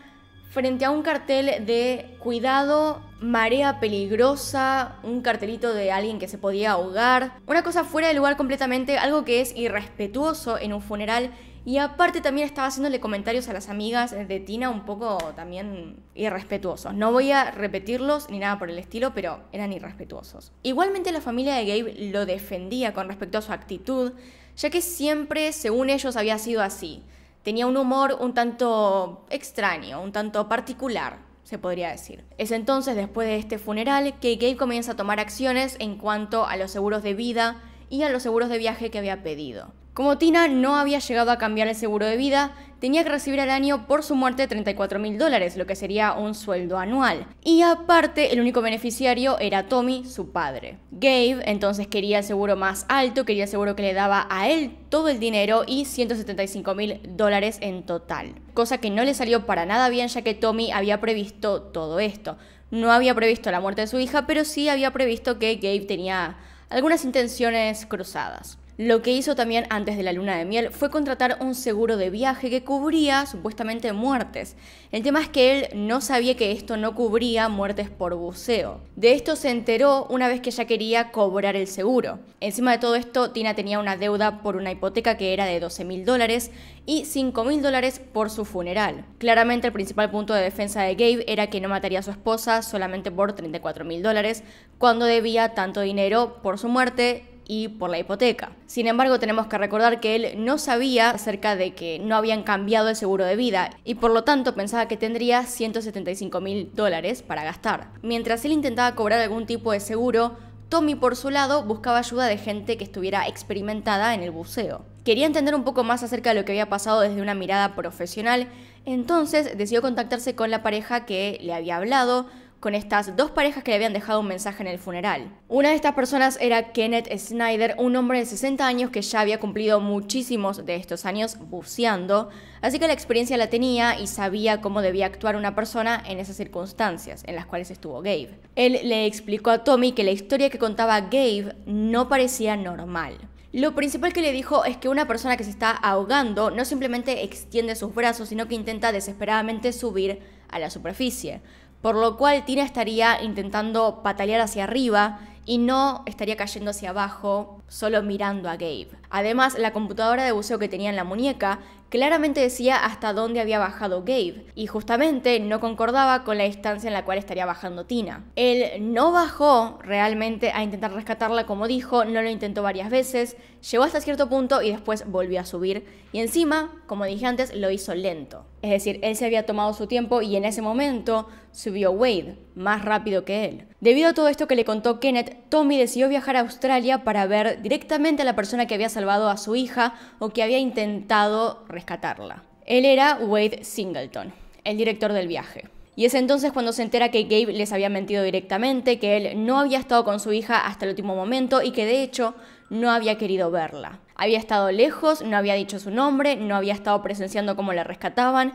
frente a un cartel de cuidado, marea peligrosa, un cartelito de alguien que se podía ahogar, una cosa fuera de lugar completamente, algo que es irrespetuoso en un funeral y aparte también estaba haciéndole comentarios a las amigas de Tina un poco también irrespetuosos. No voy a repetirlos ni nada por el estilo, pero eran irrespetuosos. Igualmente la familia de Gabe lo defendía con respecto a su actitud, ya que siempre, según ellos, había sido así tenía un humor un tanto extraño, un tanto particular, se podría decir. Es entonces, después de este funeral, que Gabe comienza a tomar acciones en cuanto a los seguros de vida y a los seguros de viaje que había pedido. Como Tina no había llegado a cambiar el seguro de vida, tenía que recibir al año por su muerte 34 mil dólares, lo que sería un sueldo anual. Y aparte, el único beneficiario era Tommy, su padre. Gabe entonces quería el seguro más alto, quería seguro que le daba a él todo el dinero y 175 mil dólares en total. Cosa que no le salió para nada bien ya que Tommy había previsto todo esto. No había previsto la muerte de su hija, pero sí había previsto que Gabe tenía algunas intenciones cruzadas. Lo que hizo también antes de la luna de miel fue contratar un seguro de viaje que cubría supuestamente muertes. El tema es que él no sabía que esto no cubría muertes por buceo. De esto se enteró una vez que ya quería cobrar el seguro. Encima de todo esto, Tina tenía una deuda por una hipoteca que era de 12 mil dólares y 5 mil dólares por su funeral. Claramente el principal punto de defensa de Gabe era que no mataría a su esposa solamente por 34 mil dólares, cuando debía tanto dinero por su muerte y por la hipoteca. Sin embargo, tenemos que recordar que él no sabía acerca de que no habían cambiado el seguro de vida y por lo tanto pensaba que tendría 175 mil dólares para gastar. Mientras él intentaba cobrar algún tipo de seguro, Tommy por su lado buscaba ayuda de gente que estuviera experimentada en el buceo. Quería entender un poco más acerca de lo que había pasado desde una mirada profesional, entonces decidió contactarse con la pareja que le había hablado, con estas dos parejas que le habían dejado un mensaje en el funeral. Una de estas personas era Kenneth Snyder, un hombre de 60 años que ya había cumplido muchísimos de estos años buceando, así que la experiencia la tenía y sabía cómo debía actuar una persona en esas circunstancias en las cuales estuvo Gabe. Él le explicó a Tommy que la historia que contaba Gabe no parecía normal. Lo principal que le dijo es que una persona que se está ahogando no simplemente extiende sus brazos, sino que intenta desesperadamente subir a la superficie por lo cual Tina estaría intentando patalear hacia arriba y no estaría cayendo hacia abajo solo mirando a Gabe. Además, la computadora de buceo que tenía en la muñeca claramente decía hasta dónde había bajado Gabe, y justamente no concordaba con la distancia en la cual estaría bajando Tina. Él no bajó realmente a intentar rescatarla como dijo, no lo intentó varias veces, llegó hasta cierto punto y después volvió a subir, y encima, como dije antes, lo hizo lento. Es decir, él se había tomado su tiempo y en ese momento subió Wade, más rápido que él. Debido a todo esto que le contó Kenneth, Tommy decidió viajar a Australia para ver directamente a la persona que había salvado a su hija o que había intentado rescatarla rescatarla. Él era Wade Singleton, el director del viaje. Y es entonces cuando se entera que Gabe les había mentido directamente, que él no había estado con su hija hasta el último momento y que de hecho no había querido verla. Había estado lejos, no había dicho su nombre, no había estado presenciando cómo la rescataban.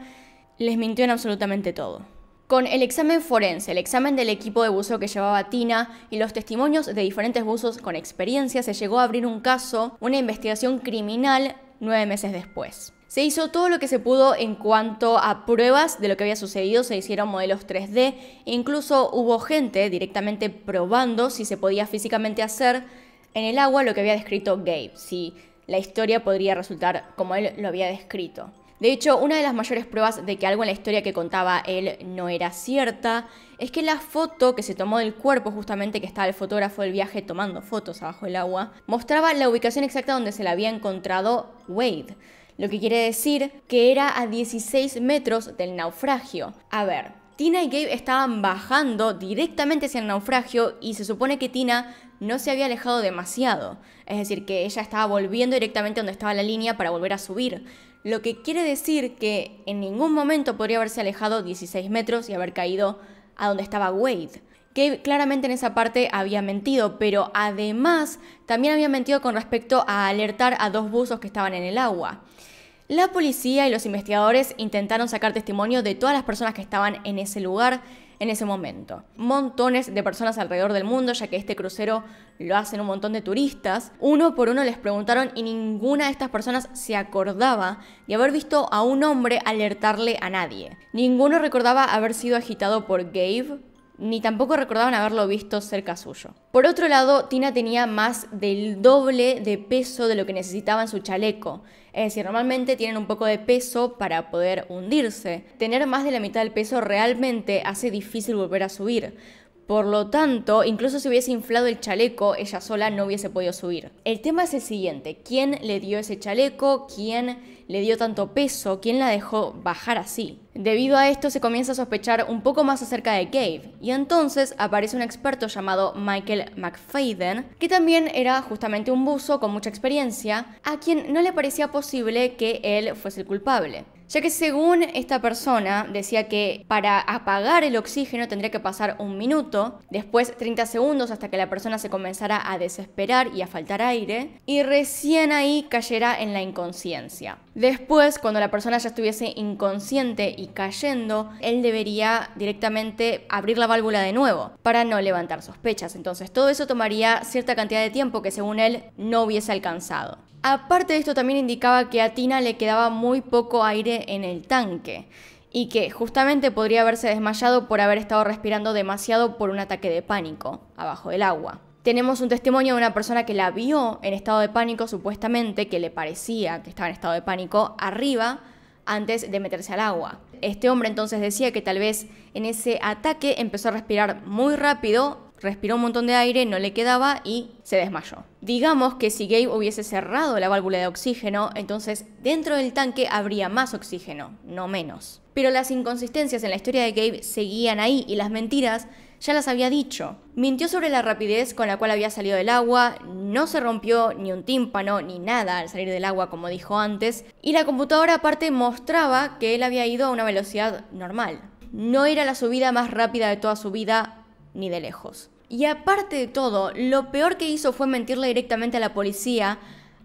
Les mintió en absolutamente todo. Con el examen forense, el examen del equipo de buceo que llevaba Tina y los testimonios de diferentes buzos con experiencia, se llegó a abrir un caso, una investigación criminal, nueve meses después. Se hizo todo lo que se pudo en cuanto a pruebas de lo que había sucedido, se hicieron modelos 3D, e incluso hubo gente directamente probando si se podía físicamente hacer en el agua lo que había descrito Gabe, si la historia podría resultar como él lo había descrito. De hecho, una de las mayores pruebas de que algo en la historia que contaba él no era cierta es que la foto que se tomó del cuerpo, justamente que estaba el fotógrafo del viaje tomando fotos abajo el agua, mostraba la ubicación exacta donde se la había encontrado Wade lo que quiere decir que era a 16 metros del naufragio. A ver, Tina y Gabe estaban bajando directamente hacia el naufragio y se supone que Tina no se había alejado demasiado, es decir, que ella estaba volviendo directamente donde estaba la línea para volver a subir, lo que quiere decir que en ningún momento podría haberse alejado 16 metros y haber caído a donde estaba Wade. Gabe claramente en esa parte había mentido, pero además también había mentido con respecto a alertar a dos buzos que estaban en el agua. La policía y los investigadores intentaron sacar testimonio de todas las personas que estaban en ese lugar en ese momento. Montones de personas alrededor del mundo, ya que este crucero lo hacen un montón de turistas. Uno por uno les preguntaron y ninguna de estas personas se acordaba de haber visto a un hombre alertarle a nadie. Ninguno recordaba haber sido agitado por Gabe, ni tampoco recordaban haberlo visto cerca suyo. Por otro lado, Tina tenía más del doble de peso de lo que necesitaba en su chaleco. Es decir, normalmente tienen un poco de peso para poder hundirse. Tener más de la mitad del peso realmente hace difícil volver a subir. Por lo tanto, incluso si hubiese inflado el chaleco, ella sola no hubiese podido subir. El tema es el siguiente, ¿quién le dio ese chaleco? ¿Quién le dio tanto peso? quien la dejó bajar así? Debido a esto se comienza a sospechar un poco más acerca de Cave, y entonces aparece un experto llamado Michael McFadden, que también era justamente un buzo con mucha experiencia, a quien no le parecía posible que él fuese el culpable ya que según esta persona decía que para apagar el oxígeno tendría que pasar un minuto, después 30 segundos hasta que la persona se comenzara a desesperar y a faltar aire, y recién ahí cayera en la inconsciencia. Después, cuando la persona ya estuviese inconsciente y cayendo, él debería directamente abrir la válvula de nuevo para no levantar sospechas. Entonces todo eso tomaría cierta cantidad de tiempo que según él no hubiese alcanzado. Aparte de esto también indicaba que a Tina le quedaba muy poco aire en el tanque y que justamente podría haberse desmayado por haber estado respirando demasiado por un ataque de pánico abajo del agua. Tenemos un testimonio de una persona que la vio en estado de pánico supuestamente, que le parecía que estaba en estado de pánico arriba antes de meterse al agua. Este hombre entonces decía que tal vez en ese ataque empezó a respirar muy rápido respiró un montón de aire, no le quedaba y se desmayó. Digamos que si Gabe hubiese cerrado la válvula de oxígeno, entonces dentro del tanque habría más oxígeno, no menos. Pero las inconsistencias en la historia de Gabe seguían ahí y las mentiras ya las había dicho. Mintió sobre la rapidez con la cual había salido del agua, no se rompió ni un tímpano ni nada al salir del agua como dijo antes, y la computadora aparte mostraba que él había ido a una velocidad normal. No era la subida más rápida de toda su vida, ni de lejos. Y aparte de todo, lo peor que hizo fue mentirle directamente a la policía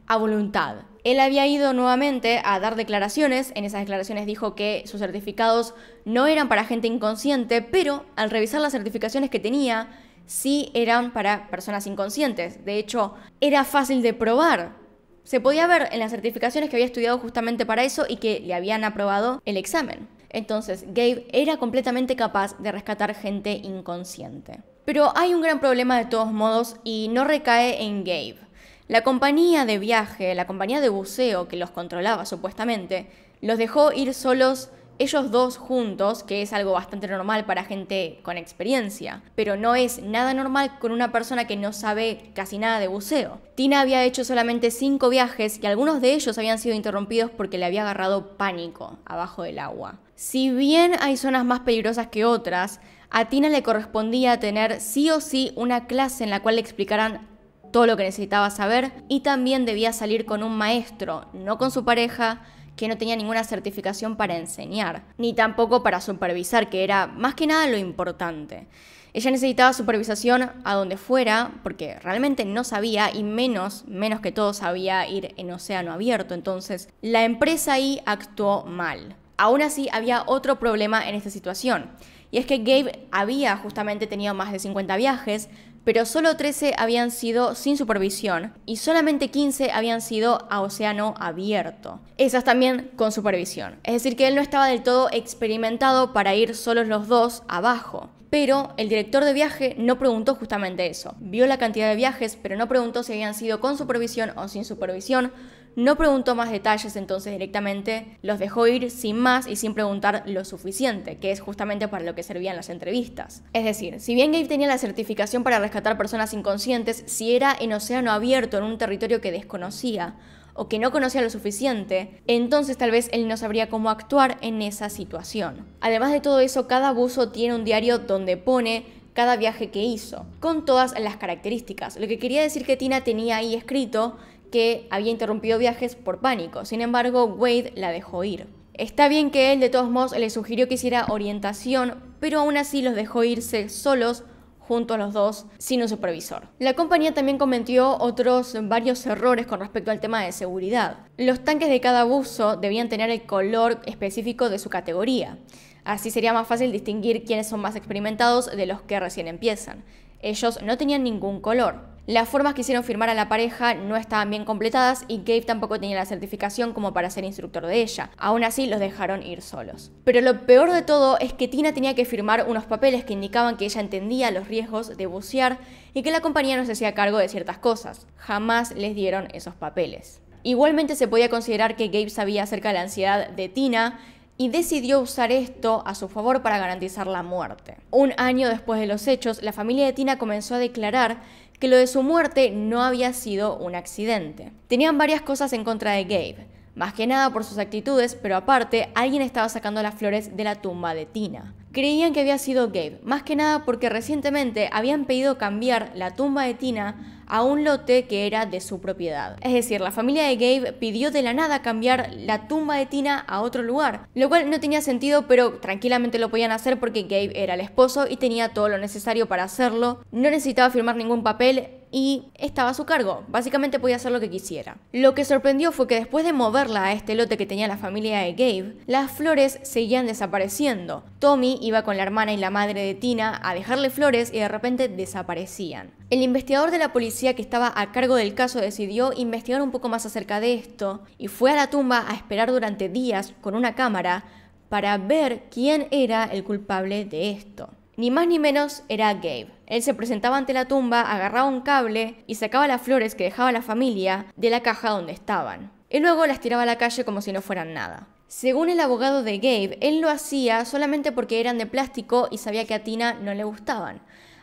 a voluntad. Él había ido nuevamente a dar declaraciones, en esas declaraciones dijo que sus certificados no eran para gente inconsciente, pero al revisar las certificaciones que tenía, sí eran para personas inconscientes. De hecho, era fácil de probar. Se podía ver en las certificaciones que había estudiado justamente para eso y que le habían aprobado el examen. Entonces, Gabe era completamente capaz de rescatar gente inconsciente. Pero hay un gran problema de todos modos y no recae en Gabe. La compañía de viaje, la compañía de buceo que los controlaba supuestamente, los dejó ir solos ellos dos juntos, que es algo bastante normal para gente con experiencia, pero no es nada normal con una persona que no sabe casi nada de buceo. Tina había hecho solamente cinco viajes y algunos de ellos habían sido interrumpidos porque le había agarrado pánico abajo del agua. Si bien hay zonas más peligrosas que otras, a Tina le correspondía tener sí o sí una clase en la cual le explicaran todo lo que necesitaba saber y también debía salir con un maestro, no con su pareja, que no tenía ninguna certificación para enseñar, ni tampoco para supervisar, que era más que nada lo importante. Ella necesitaba supervisación a donde fuera, porque realmente no sabía, y menos, menos que todo sabía ir en océano abierto, entonces la empresa ahí actuó mal. Aún así, había otro problema en esta situación, y es que Gabe había justamente tenido más de 50 viajes, pero solo 13 habían sido sin supervisión y solamente 15 habían sido a océano abierto. Esas también con supervisión. Es decir, que él no estaba del todo experimentado para ir solos los dos abajo. Pero el director de viaje no preguntó justamente eso. Vio la cantidad de viajes, pero no preguntó si habían sido con supervisión o sin supervisión, no preguntó más detalles, entonces directamente los dejó ir sin más y sin preguntar lo suficiente, que es justamente para lo que servían las entrevistas. Es decir, si bien Gabe tenía la certificación para rescatar personas inconscientes, si era en océano abierto, en un territorio que desconocía, o que no conocía lo suficiente, entonces tal vez él no sabría cómo actuar en esa situación. Además de todo eso, cada buzo tiene un diario donde pone cada viaje que hizo, con todas las características. Lo que quería decir que Tina tenía ahí escrito que había interrumpido viajes por pánico. Sin embargo, Wade la dejó ir. Está bien que él de todos modos le sugirió que hiciera orientación, pero aún así los dejó irse solos junto a los dos sin un supervisor. La compañía también cometió otros varios errores con respecto al tema de seguridad. Los tanques de cada buzo debían tener el color específico de su categoría. Así sería más fácil distinguir quiénes son más experimentados de los que recién empiezan. Ellos no tenían ningún color. Las formas que hicieron firmar a la pareja no estaban bien completadas y Gabe tampoco tenía la certificación como para ser instructor de ella. Aún así, los dejaron ir solos. Pero lo peor de todo es que Tina tenía que firmar unos papeles que indicaban que ella entendía los riesgos de bucear y que la compañía no se hacía cargo de ciertas cosas. Jamás les dieron esos papeles. Igualmente se podía considerar que Gabe sabía acerca de la ansiedad de Tina y decidió usar esto a su favor para garantizar la muerte. Un año después de los hechos, la familia de Tina comenzó a declarar que lo de su muerte no había sido un accidente. Tenían varias cosas en contra de Gabe, más que nada por sus actitudes, pero aparte alguien estaba sacando las flores de la tumba de Tina. Creían que había sido Gabe, más que nada porque recientemente habían pedido cambiar la tumba de Tina a un lote que era de su propiedad. Es decir, la familia de Gabe pidió de la nada cambiar la tumba de Tina a otro lugar, lo cual no tenía sentido, pero tranquilamente lo podían hacer porque Gabe era el esposo y tenía todo lo necesario para hacerlo, no necesitaba firmar ningún papel, y estaba a su cargo. Básicamente podía hacer lo que quisiera. Lo que sorprendió fue que después de moverla a este lote que tenía la familia de Gabe, las flores seguían desapareciendo. Tommy iba con la hermana y la madre de Tina a dejarle flores y de repente desaparecían. El investigador de la policía que estaba a cargo del caso decidió investigar un poco más acerca de esto y fue a la tumba a esperar durante días con una cámara para ver quién era el culpable de esto. Ni más ni menos era Gabe. Él se presentaba ante la tumba, agarraba un cable y sacaba las flores que dejaba la familia de la caja donde estaban. Y luego las tiraba a la calle como si no fueran nada. Según el abogado de Gabe, él lo hacía solamente porque eran de plástico y sabía que a Tina no le gustaban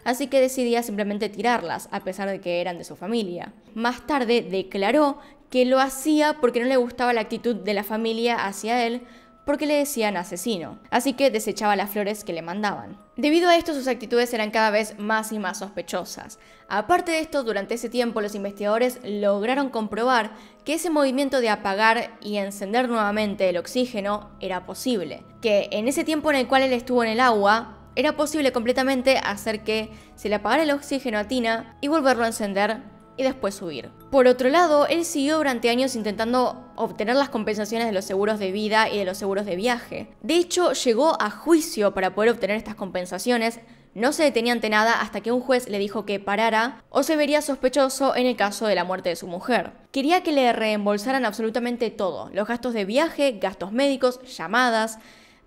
así que decidía simplemente tirarlas, a pesar de que eran de su familia. Más tarde declaró que lo hacía porque no le gustaba la actitud de la familia hacia él, porque le decían asesino, así que desechaba las flores que le mandaban. Debido a esto sus actitudes eran cada vez más y más sospechosas. Aparte de esto, durante ese tiempo los investigadores lograron comprobar que ese movimiento de apagar y encender nuevamente el oxígeno era posible, que en ese tiempo en el cual él estuvo en el agua, era posible completamente hacer que se le apagara el oxígeno a Tina y volverlo a encender y después subir. Por otro lado, él siguió durante años intentando obtener las compensaciones de los seguros de vida y de los seguros de viaje. De hecho, llegó a juicio para poder obtener estas compensaciones, no se detenía ante nada hasta que un juez le dijo que parara o se vería sospechoso en el caso de la muerte de su mujer. Quería que le reembolsaran absolutamente todo, los gastos de viaje, gastos médicos, llamadas,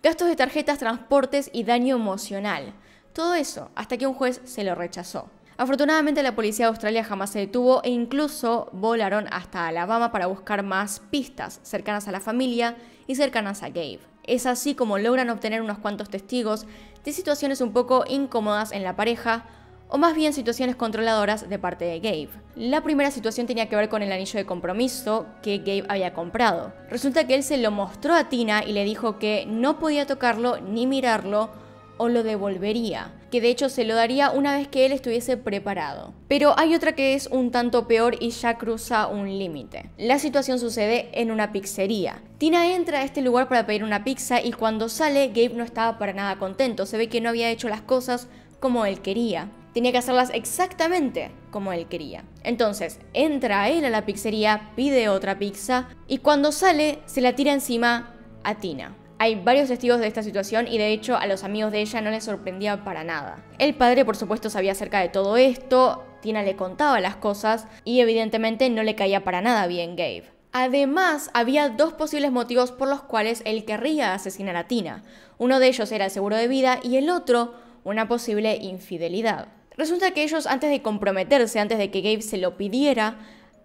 gastos de tarjetas, transportes y daño emocional. Todo eso hasta que un juez se lo rechazó. Afortunadamente la policía de Australia jamás se detuvo e incluso volaron hasta Alabama para buscar más pistas cercanas a la familia y cercanas a Gabe. Es así como logran obtener unos cuantos testigos de situaciones un poco incómodas en la pareja o más bien situaciones controladoras de parte de Gabe. La primera situación tenía que ver con el anillo de compromiso que Gabe había comprado. Resulta que él se lo mostró a Tina y le dijo que no podía tocarlo ni mirarlo o lo devolvería, que de hecho se lo daría una vez que él estuviese preparado. Pero hay otra que es un tanto peor y ya cruza un límite. La situación sucede en una pizzería. Tina entra a este lugar para pedir una pizza y cuando sale Gabe no estaba para nada contento, se ve que no había hecho las cosas como él quería tenía que hacerlas exactamente como él quería. Entonces, entra él a la pizzería, pide otra pizza y cuando sale se la tira encima a Tina. Hay varios testigos de esta situación y de hecho a los amigos de ella no les sorprendía para nada. El padre por supuesto sabía acerca de todo esto, Tina le contaba las cosas y evidentemente no le caía para nada bien Gabe. Además, había dos posibles motivos por los cuales él querría asesinar a Tina. Uno de ellos era el seguro de vida y el otro una posible infidelidad. Resulta que ellos antes de comprometerse, antes de que Gabe se lo pidiera,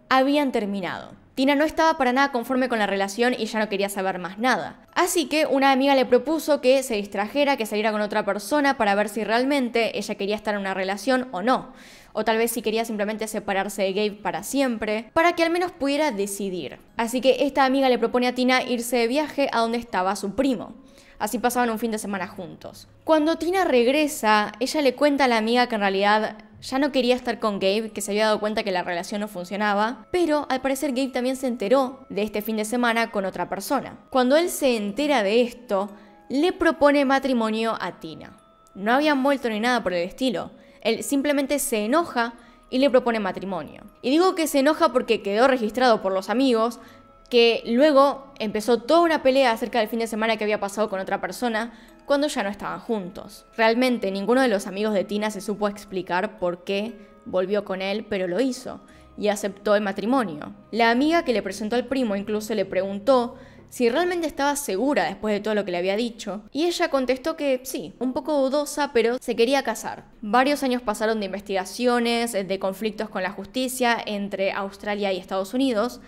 habían terminado. Tina no estaba para nada conforme con la relación y ya no quería saber más nada. Así que una amiga le propuso que se distrajera, que saliera con otra persona para ver si realmente ella quería estar en una relación o no. O tal vez si quería simplemente separarse de Gabe para siempre, para que al menos pudiera decidir. Así que esta amiga le propone a Tina irse de viaje a donde estaba su primo así pasaban un fin de semana juntos. Cuando Tina regresa, ella le cuenta a la amiga que en realidad ya no quería estar con Gabe, que se había dado cuenta que la relación no funcionaba, pero al parecer Gabe también se enteró de este fin de semana con otra persona. Cuando él se entera de esto, le propone matrimonio a Tina. No habían vuelto ni nada por el estilo. Él simplemente se enoja y le propone matrimonio. Y digo que se enoja porque quedó registrado por los amigos que luego empezó toda una pelea acerca del fin de semana que había pasado con otra persona cuando ya no estaban juntos. Realmente ninguno de los amigos de Tina se supo explicar por qué volvió con él, pero lo hizo y aceptó el matrimonio. La amiga que le presentó al primo incluso le preguntó si realmente estaba segura después de todo lo que le había dicho, y ella contestó que sí, un poco dudosa, pero se quería casar. Varios años pasaron de investigaciones, de conflictos con la justicia entre Australia y Estados Unidos,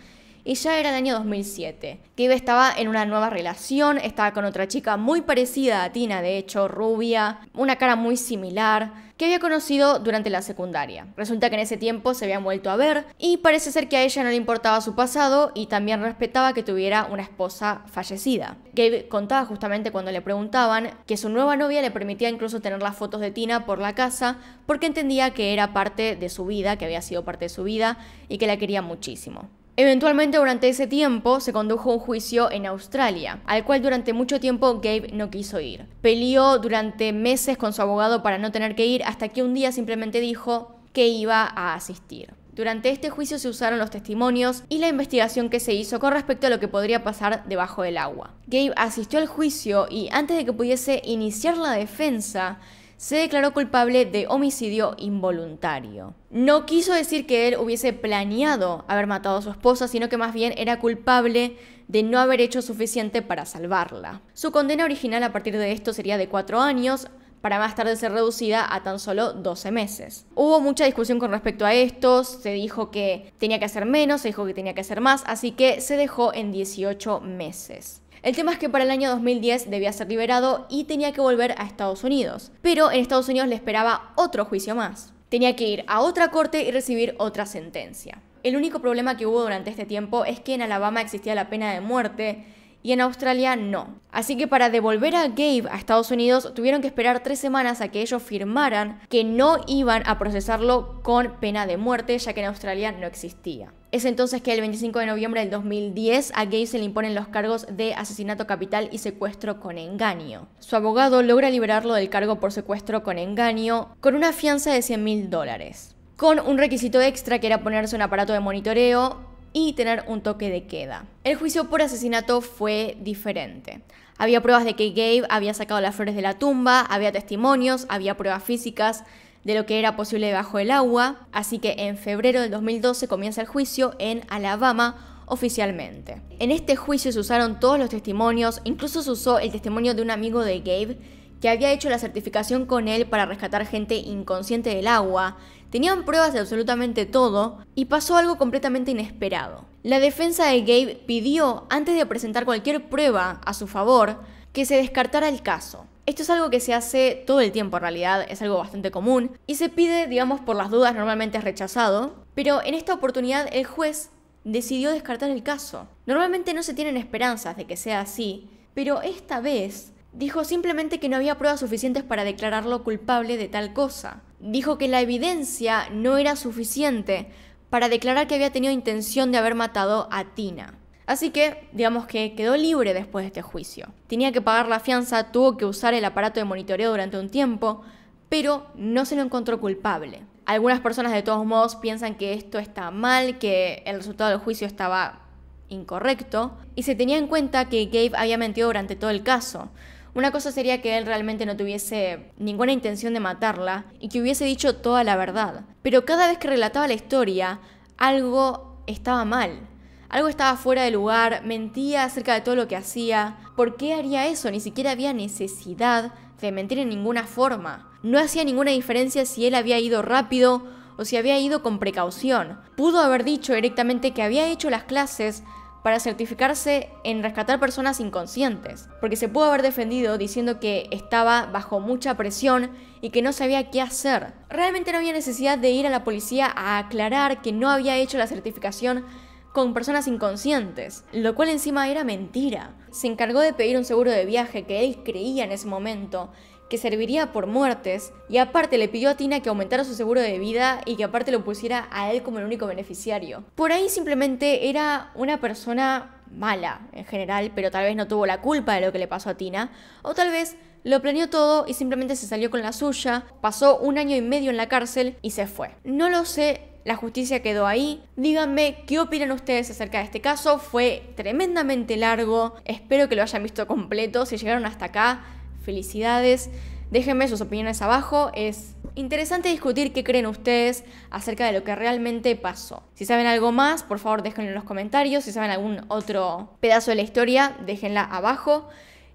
y ya era el año 2007. Gabe estaba en una nueva relación, estaba con otra chica muy parecida a Tina, de hecho, rubia, una cara muy similar, que había conocido durante la secundaria. Resulta que en ese tiempo se habían vuelto a ver y parece ser que a ella no le importaba su pasado y también respetaba que tuviera una esposa fallecida. Gabe contaba justamente cuando le preguntaban que su nueva novia le permitía incluso tener las fotos de Tina por la casa porque entendía que era parte de su vida, que había sido parte de su vida y que la quería muchísimo. Eventualmente durante ese tiempo se condujo un juicio en Australia, al cual durante mucho tiempo Gabe no quiso ir. Peleó durante meses con su abogado para no tener que ir hasta que un día simplemente dijo que iba a asistir. Durante este juicio se usaron los testimonios y la investigación que se hizo con respecto a lo que podría pasar debajo del agua. Gabe asistió al juicio y antes de que pudiese iniciar la defensa, se declaró culpable de homicidio involuntario. No quiso decir que él hubiese planeado haber matado a su esposa, sino que más bien era culpable de no haber hecho suficiente para salvarla. Su condena original a partir de esto sería de cuatro años, para más tarde ser reducida a tan solo 12 meses. Hubo mucha discusión con respecto a esto, se dijo que tenía que hacer menos, se dijo que tenía que hacer más, así que se dejó en 18 meses. El tema es que para el año 2010 debía ser liberado y tenía que volver a Estados Unidos. Pero en Estados Unidos le esperaba otro juicio más. Tenía que ir a otra corte y recibir otra sentencia. El único problema que hubo durante este tiempo es que en Alabama existía la pena de muerte y en Australia no. Así que para devolver a Gabe a Estados Unidos tuvieron que esperar tres semanas a que ellos firmaran que no iban a procesarlo con pena de muerte, ya que en Australia no existía. Es entonces que el 25 de noviembre del 2010 a Gabe se le imponen los cargos de asesinato capital y secuestro con engaño. Su abogado logra liberarlo del cargo por secuestro con engaño con una fianza de 100 mil dólares con un requisito extra que era ponerse un aparato de monitoreo y tener un toque de queda. El juicio por asesinato fue diferente. Había pruebas de que Gabe había sacado las flores de la tumba, había testimonios, había pruebas físicas de lo que era posible debajo del agua, así que en febrero del 2012 comienza el juicio en Alabama oficialmente. En este juicio se usaron todos los testimonios, incluso se usó el testimonio de un amigo de Gabe que había hecho la certificación con él para rescatar gente inconsciente del agua Tenían pruebas de absolutamente todo y pasó algo completamente inesperado. La defensa de Gabe pidió, antes de presentar cualquier prueba a su favor, que se descartara el caso. Esto es algo que se hace todo el tiempo en realidad, es algo bastante común, y se pide, digamos, por las dudas normalmente es rechazado, pero en esta oportunidad el juez decidió descartar el caso. Normalmente no se tienen esperanzas de que sea así, pero esta vez Dijo simplemente que no había pruebas suficientes para declararlo culpable de tal cosa. Dijo que la evidencia no era suficiente para declarar que había tenido intención de haber matado a Tina. Así que, digamos que quedó libre después de este juicio. Tenía que pagar la fianza, tuvo que usar el aparato de monitoreo durante un tiempo, pero no se lo encontró culpable. Algunas personas de todos modos piensan que esto está mal, que el resultado del juicio estaba incorrecto, y se tenía en cuenta que Gabe había mentido durante todo el caso. Una cosa sería que él realmente no tuviese ninguna intención de matarla y que hubiese dicho toda la verdad. Pero cada vez que relataba la historia, algo estaba mal. Algo estaba fuera de lugar, mentía acerca de todo lo que hacía. ¿Por qué haría eso? Ni siquiera había necesidad de mentir en ninguna forma. No hacía ninguna diferencia si él había ido rápido o si había ido con precaución. Pudo haber dicho directamente que había hecho las clases para certificarse en rescatar personas inconscientes, porque se pudo haber defendido diciendo que estaba bajo mucha presión y que no sabía qué hacer. Realmente no había necesidad de ir a la policía a aclarar que no había hecho la certificación con personas inconscientes, lo cual encima era mentira. Se encargó de pedir un seguro de viaje que él creía en ese momento que serviría por muertes, y aparte le pidió a Tina que aumentara su seguro de vida y que aparte lo pusiera a él como el único beneficiario. Por ahí simplemente era una persona mala en general, pero tal vez no tuvo la culpa de lo que le pasó a Tina, o tal vez lo planeó todo y simplemente se salió con la suya, pasó un año y medio en la cárcel y se fue. No lo sé, la justicia quedó ahí. Díganme qué opinan ustedes acerca de este caso. Fue tremendamente largo. Espero que lo hayan visto completo. Si llegaron hasta acá, Felicidades. Déjenme sus opiniones abajo. Es interesante discutir qué creen ustedes acerca de lo que realmente pasó. Si saben algo más, por favor déjenlo en los comentarios. Si saben algún otro pedazo de la historia, déjenla abajo.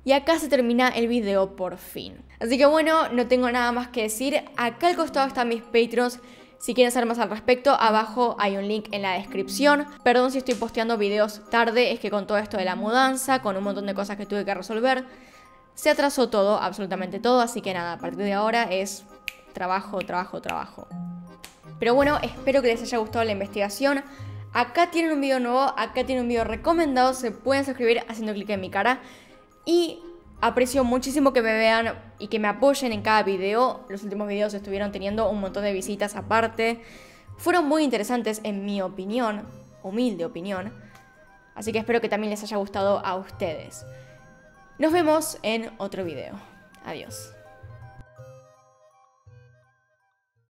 Y acá se termina el video por fin. Así que bueno, no tengo nada más que decir. Acá al costado están mis Patreons. Si quieren saber más al respecto, abajo hay un link en la descripción. Perdón si estoy posteando videos tarde, es que con todo esto de la mudanza, con un montón de cosas que tuve que resolver, se atrasó todo, absolutamente todo, así que nada, a partir de ahora es trabajo, trabajo, trabajo. Pero bueno, espero que les haya gustado la investigación. Acá tienen un video nuevo, acá tienen un video recomendado, se pueden suscribir haciendo clic en mi cara. Y aprecio muchísimo que me vean y que me apoyen en cada video. Los últimos videos estuvieron teniendo un montón de visitas aparte. Fueron muy interesantes en mi opinión, humilde opinión. Así que espero que también les haya gustado a ustedes. Nos vemos en otro video. Adiós.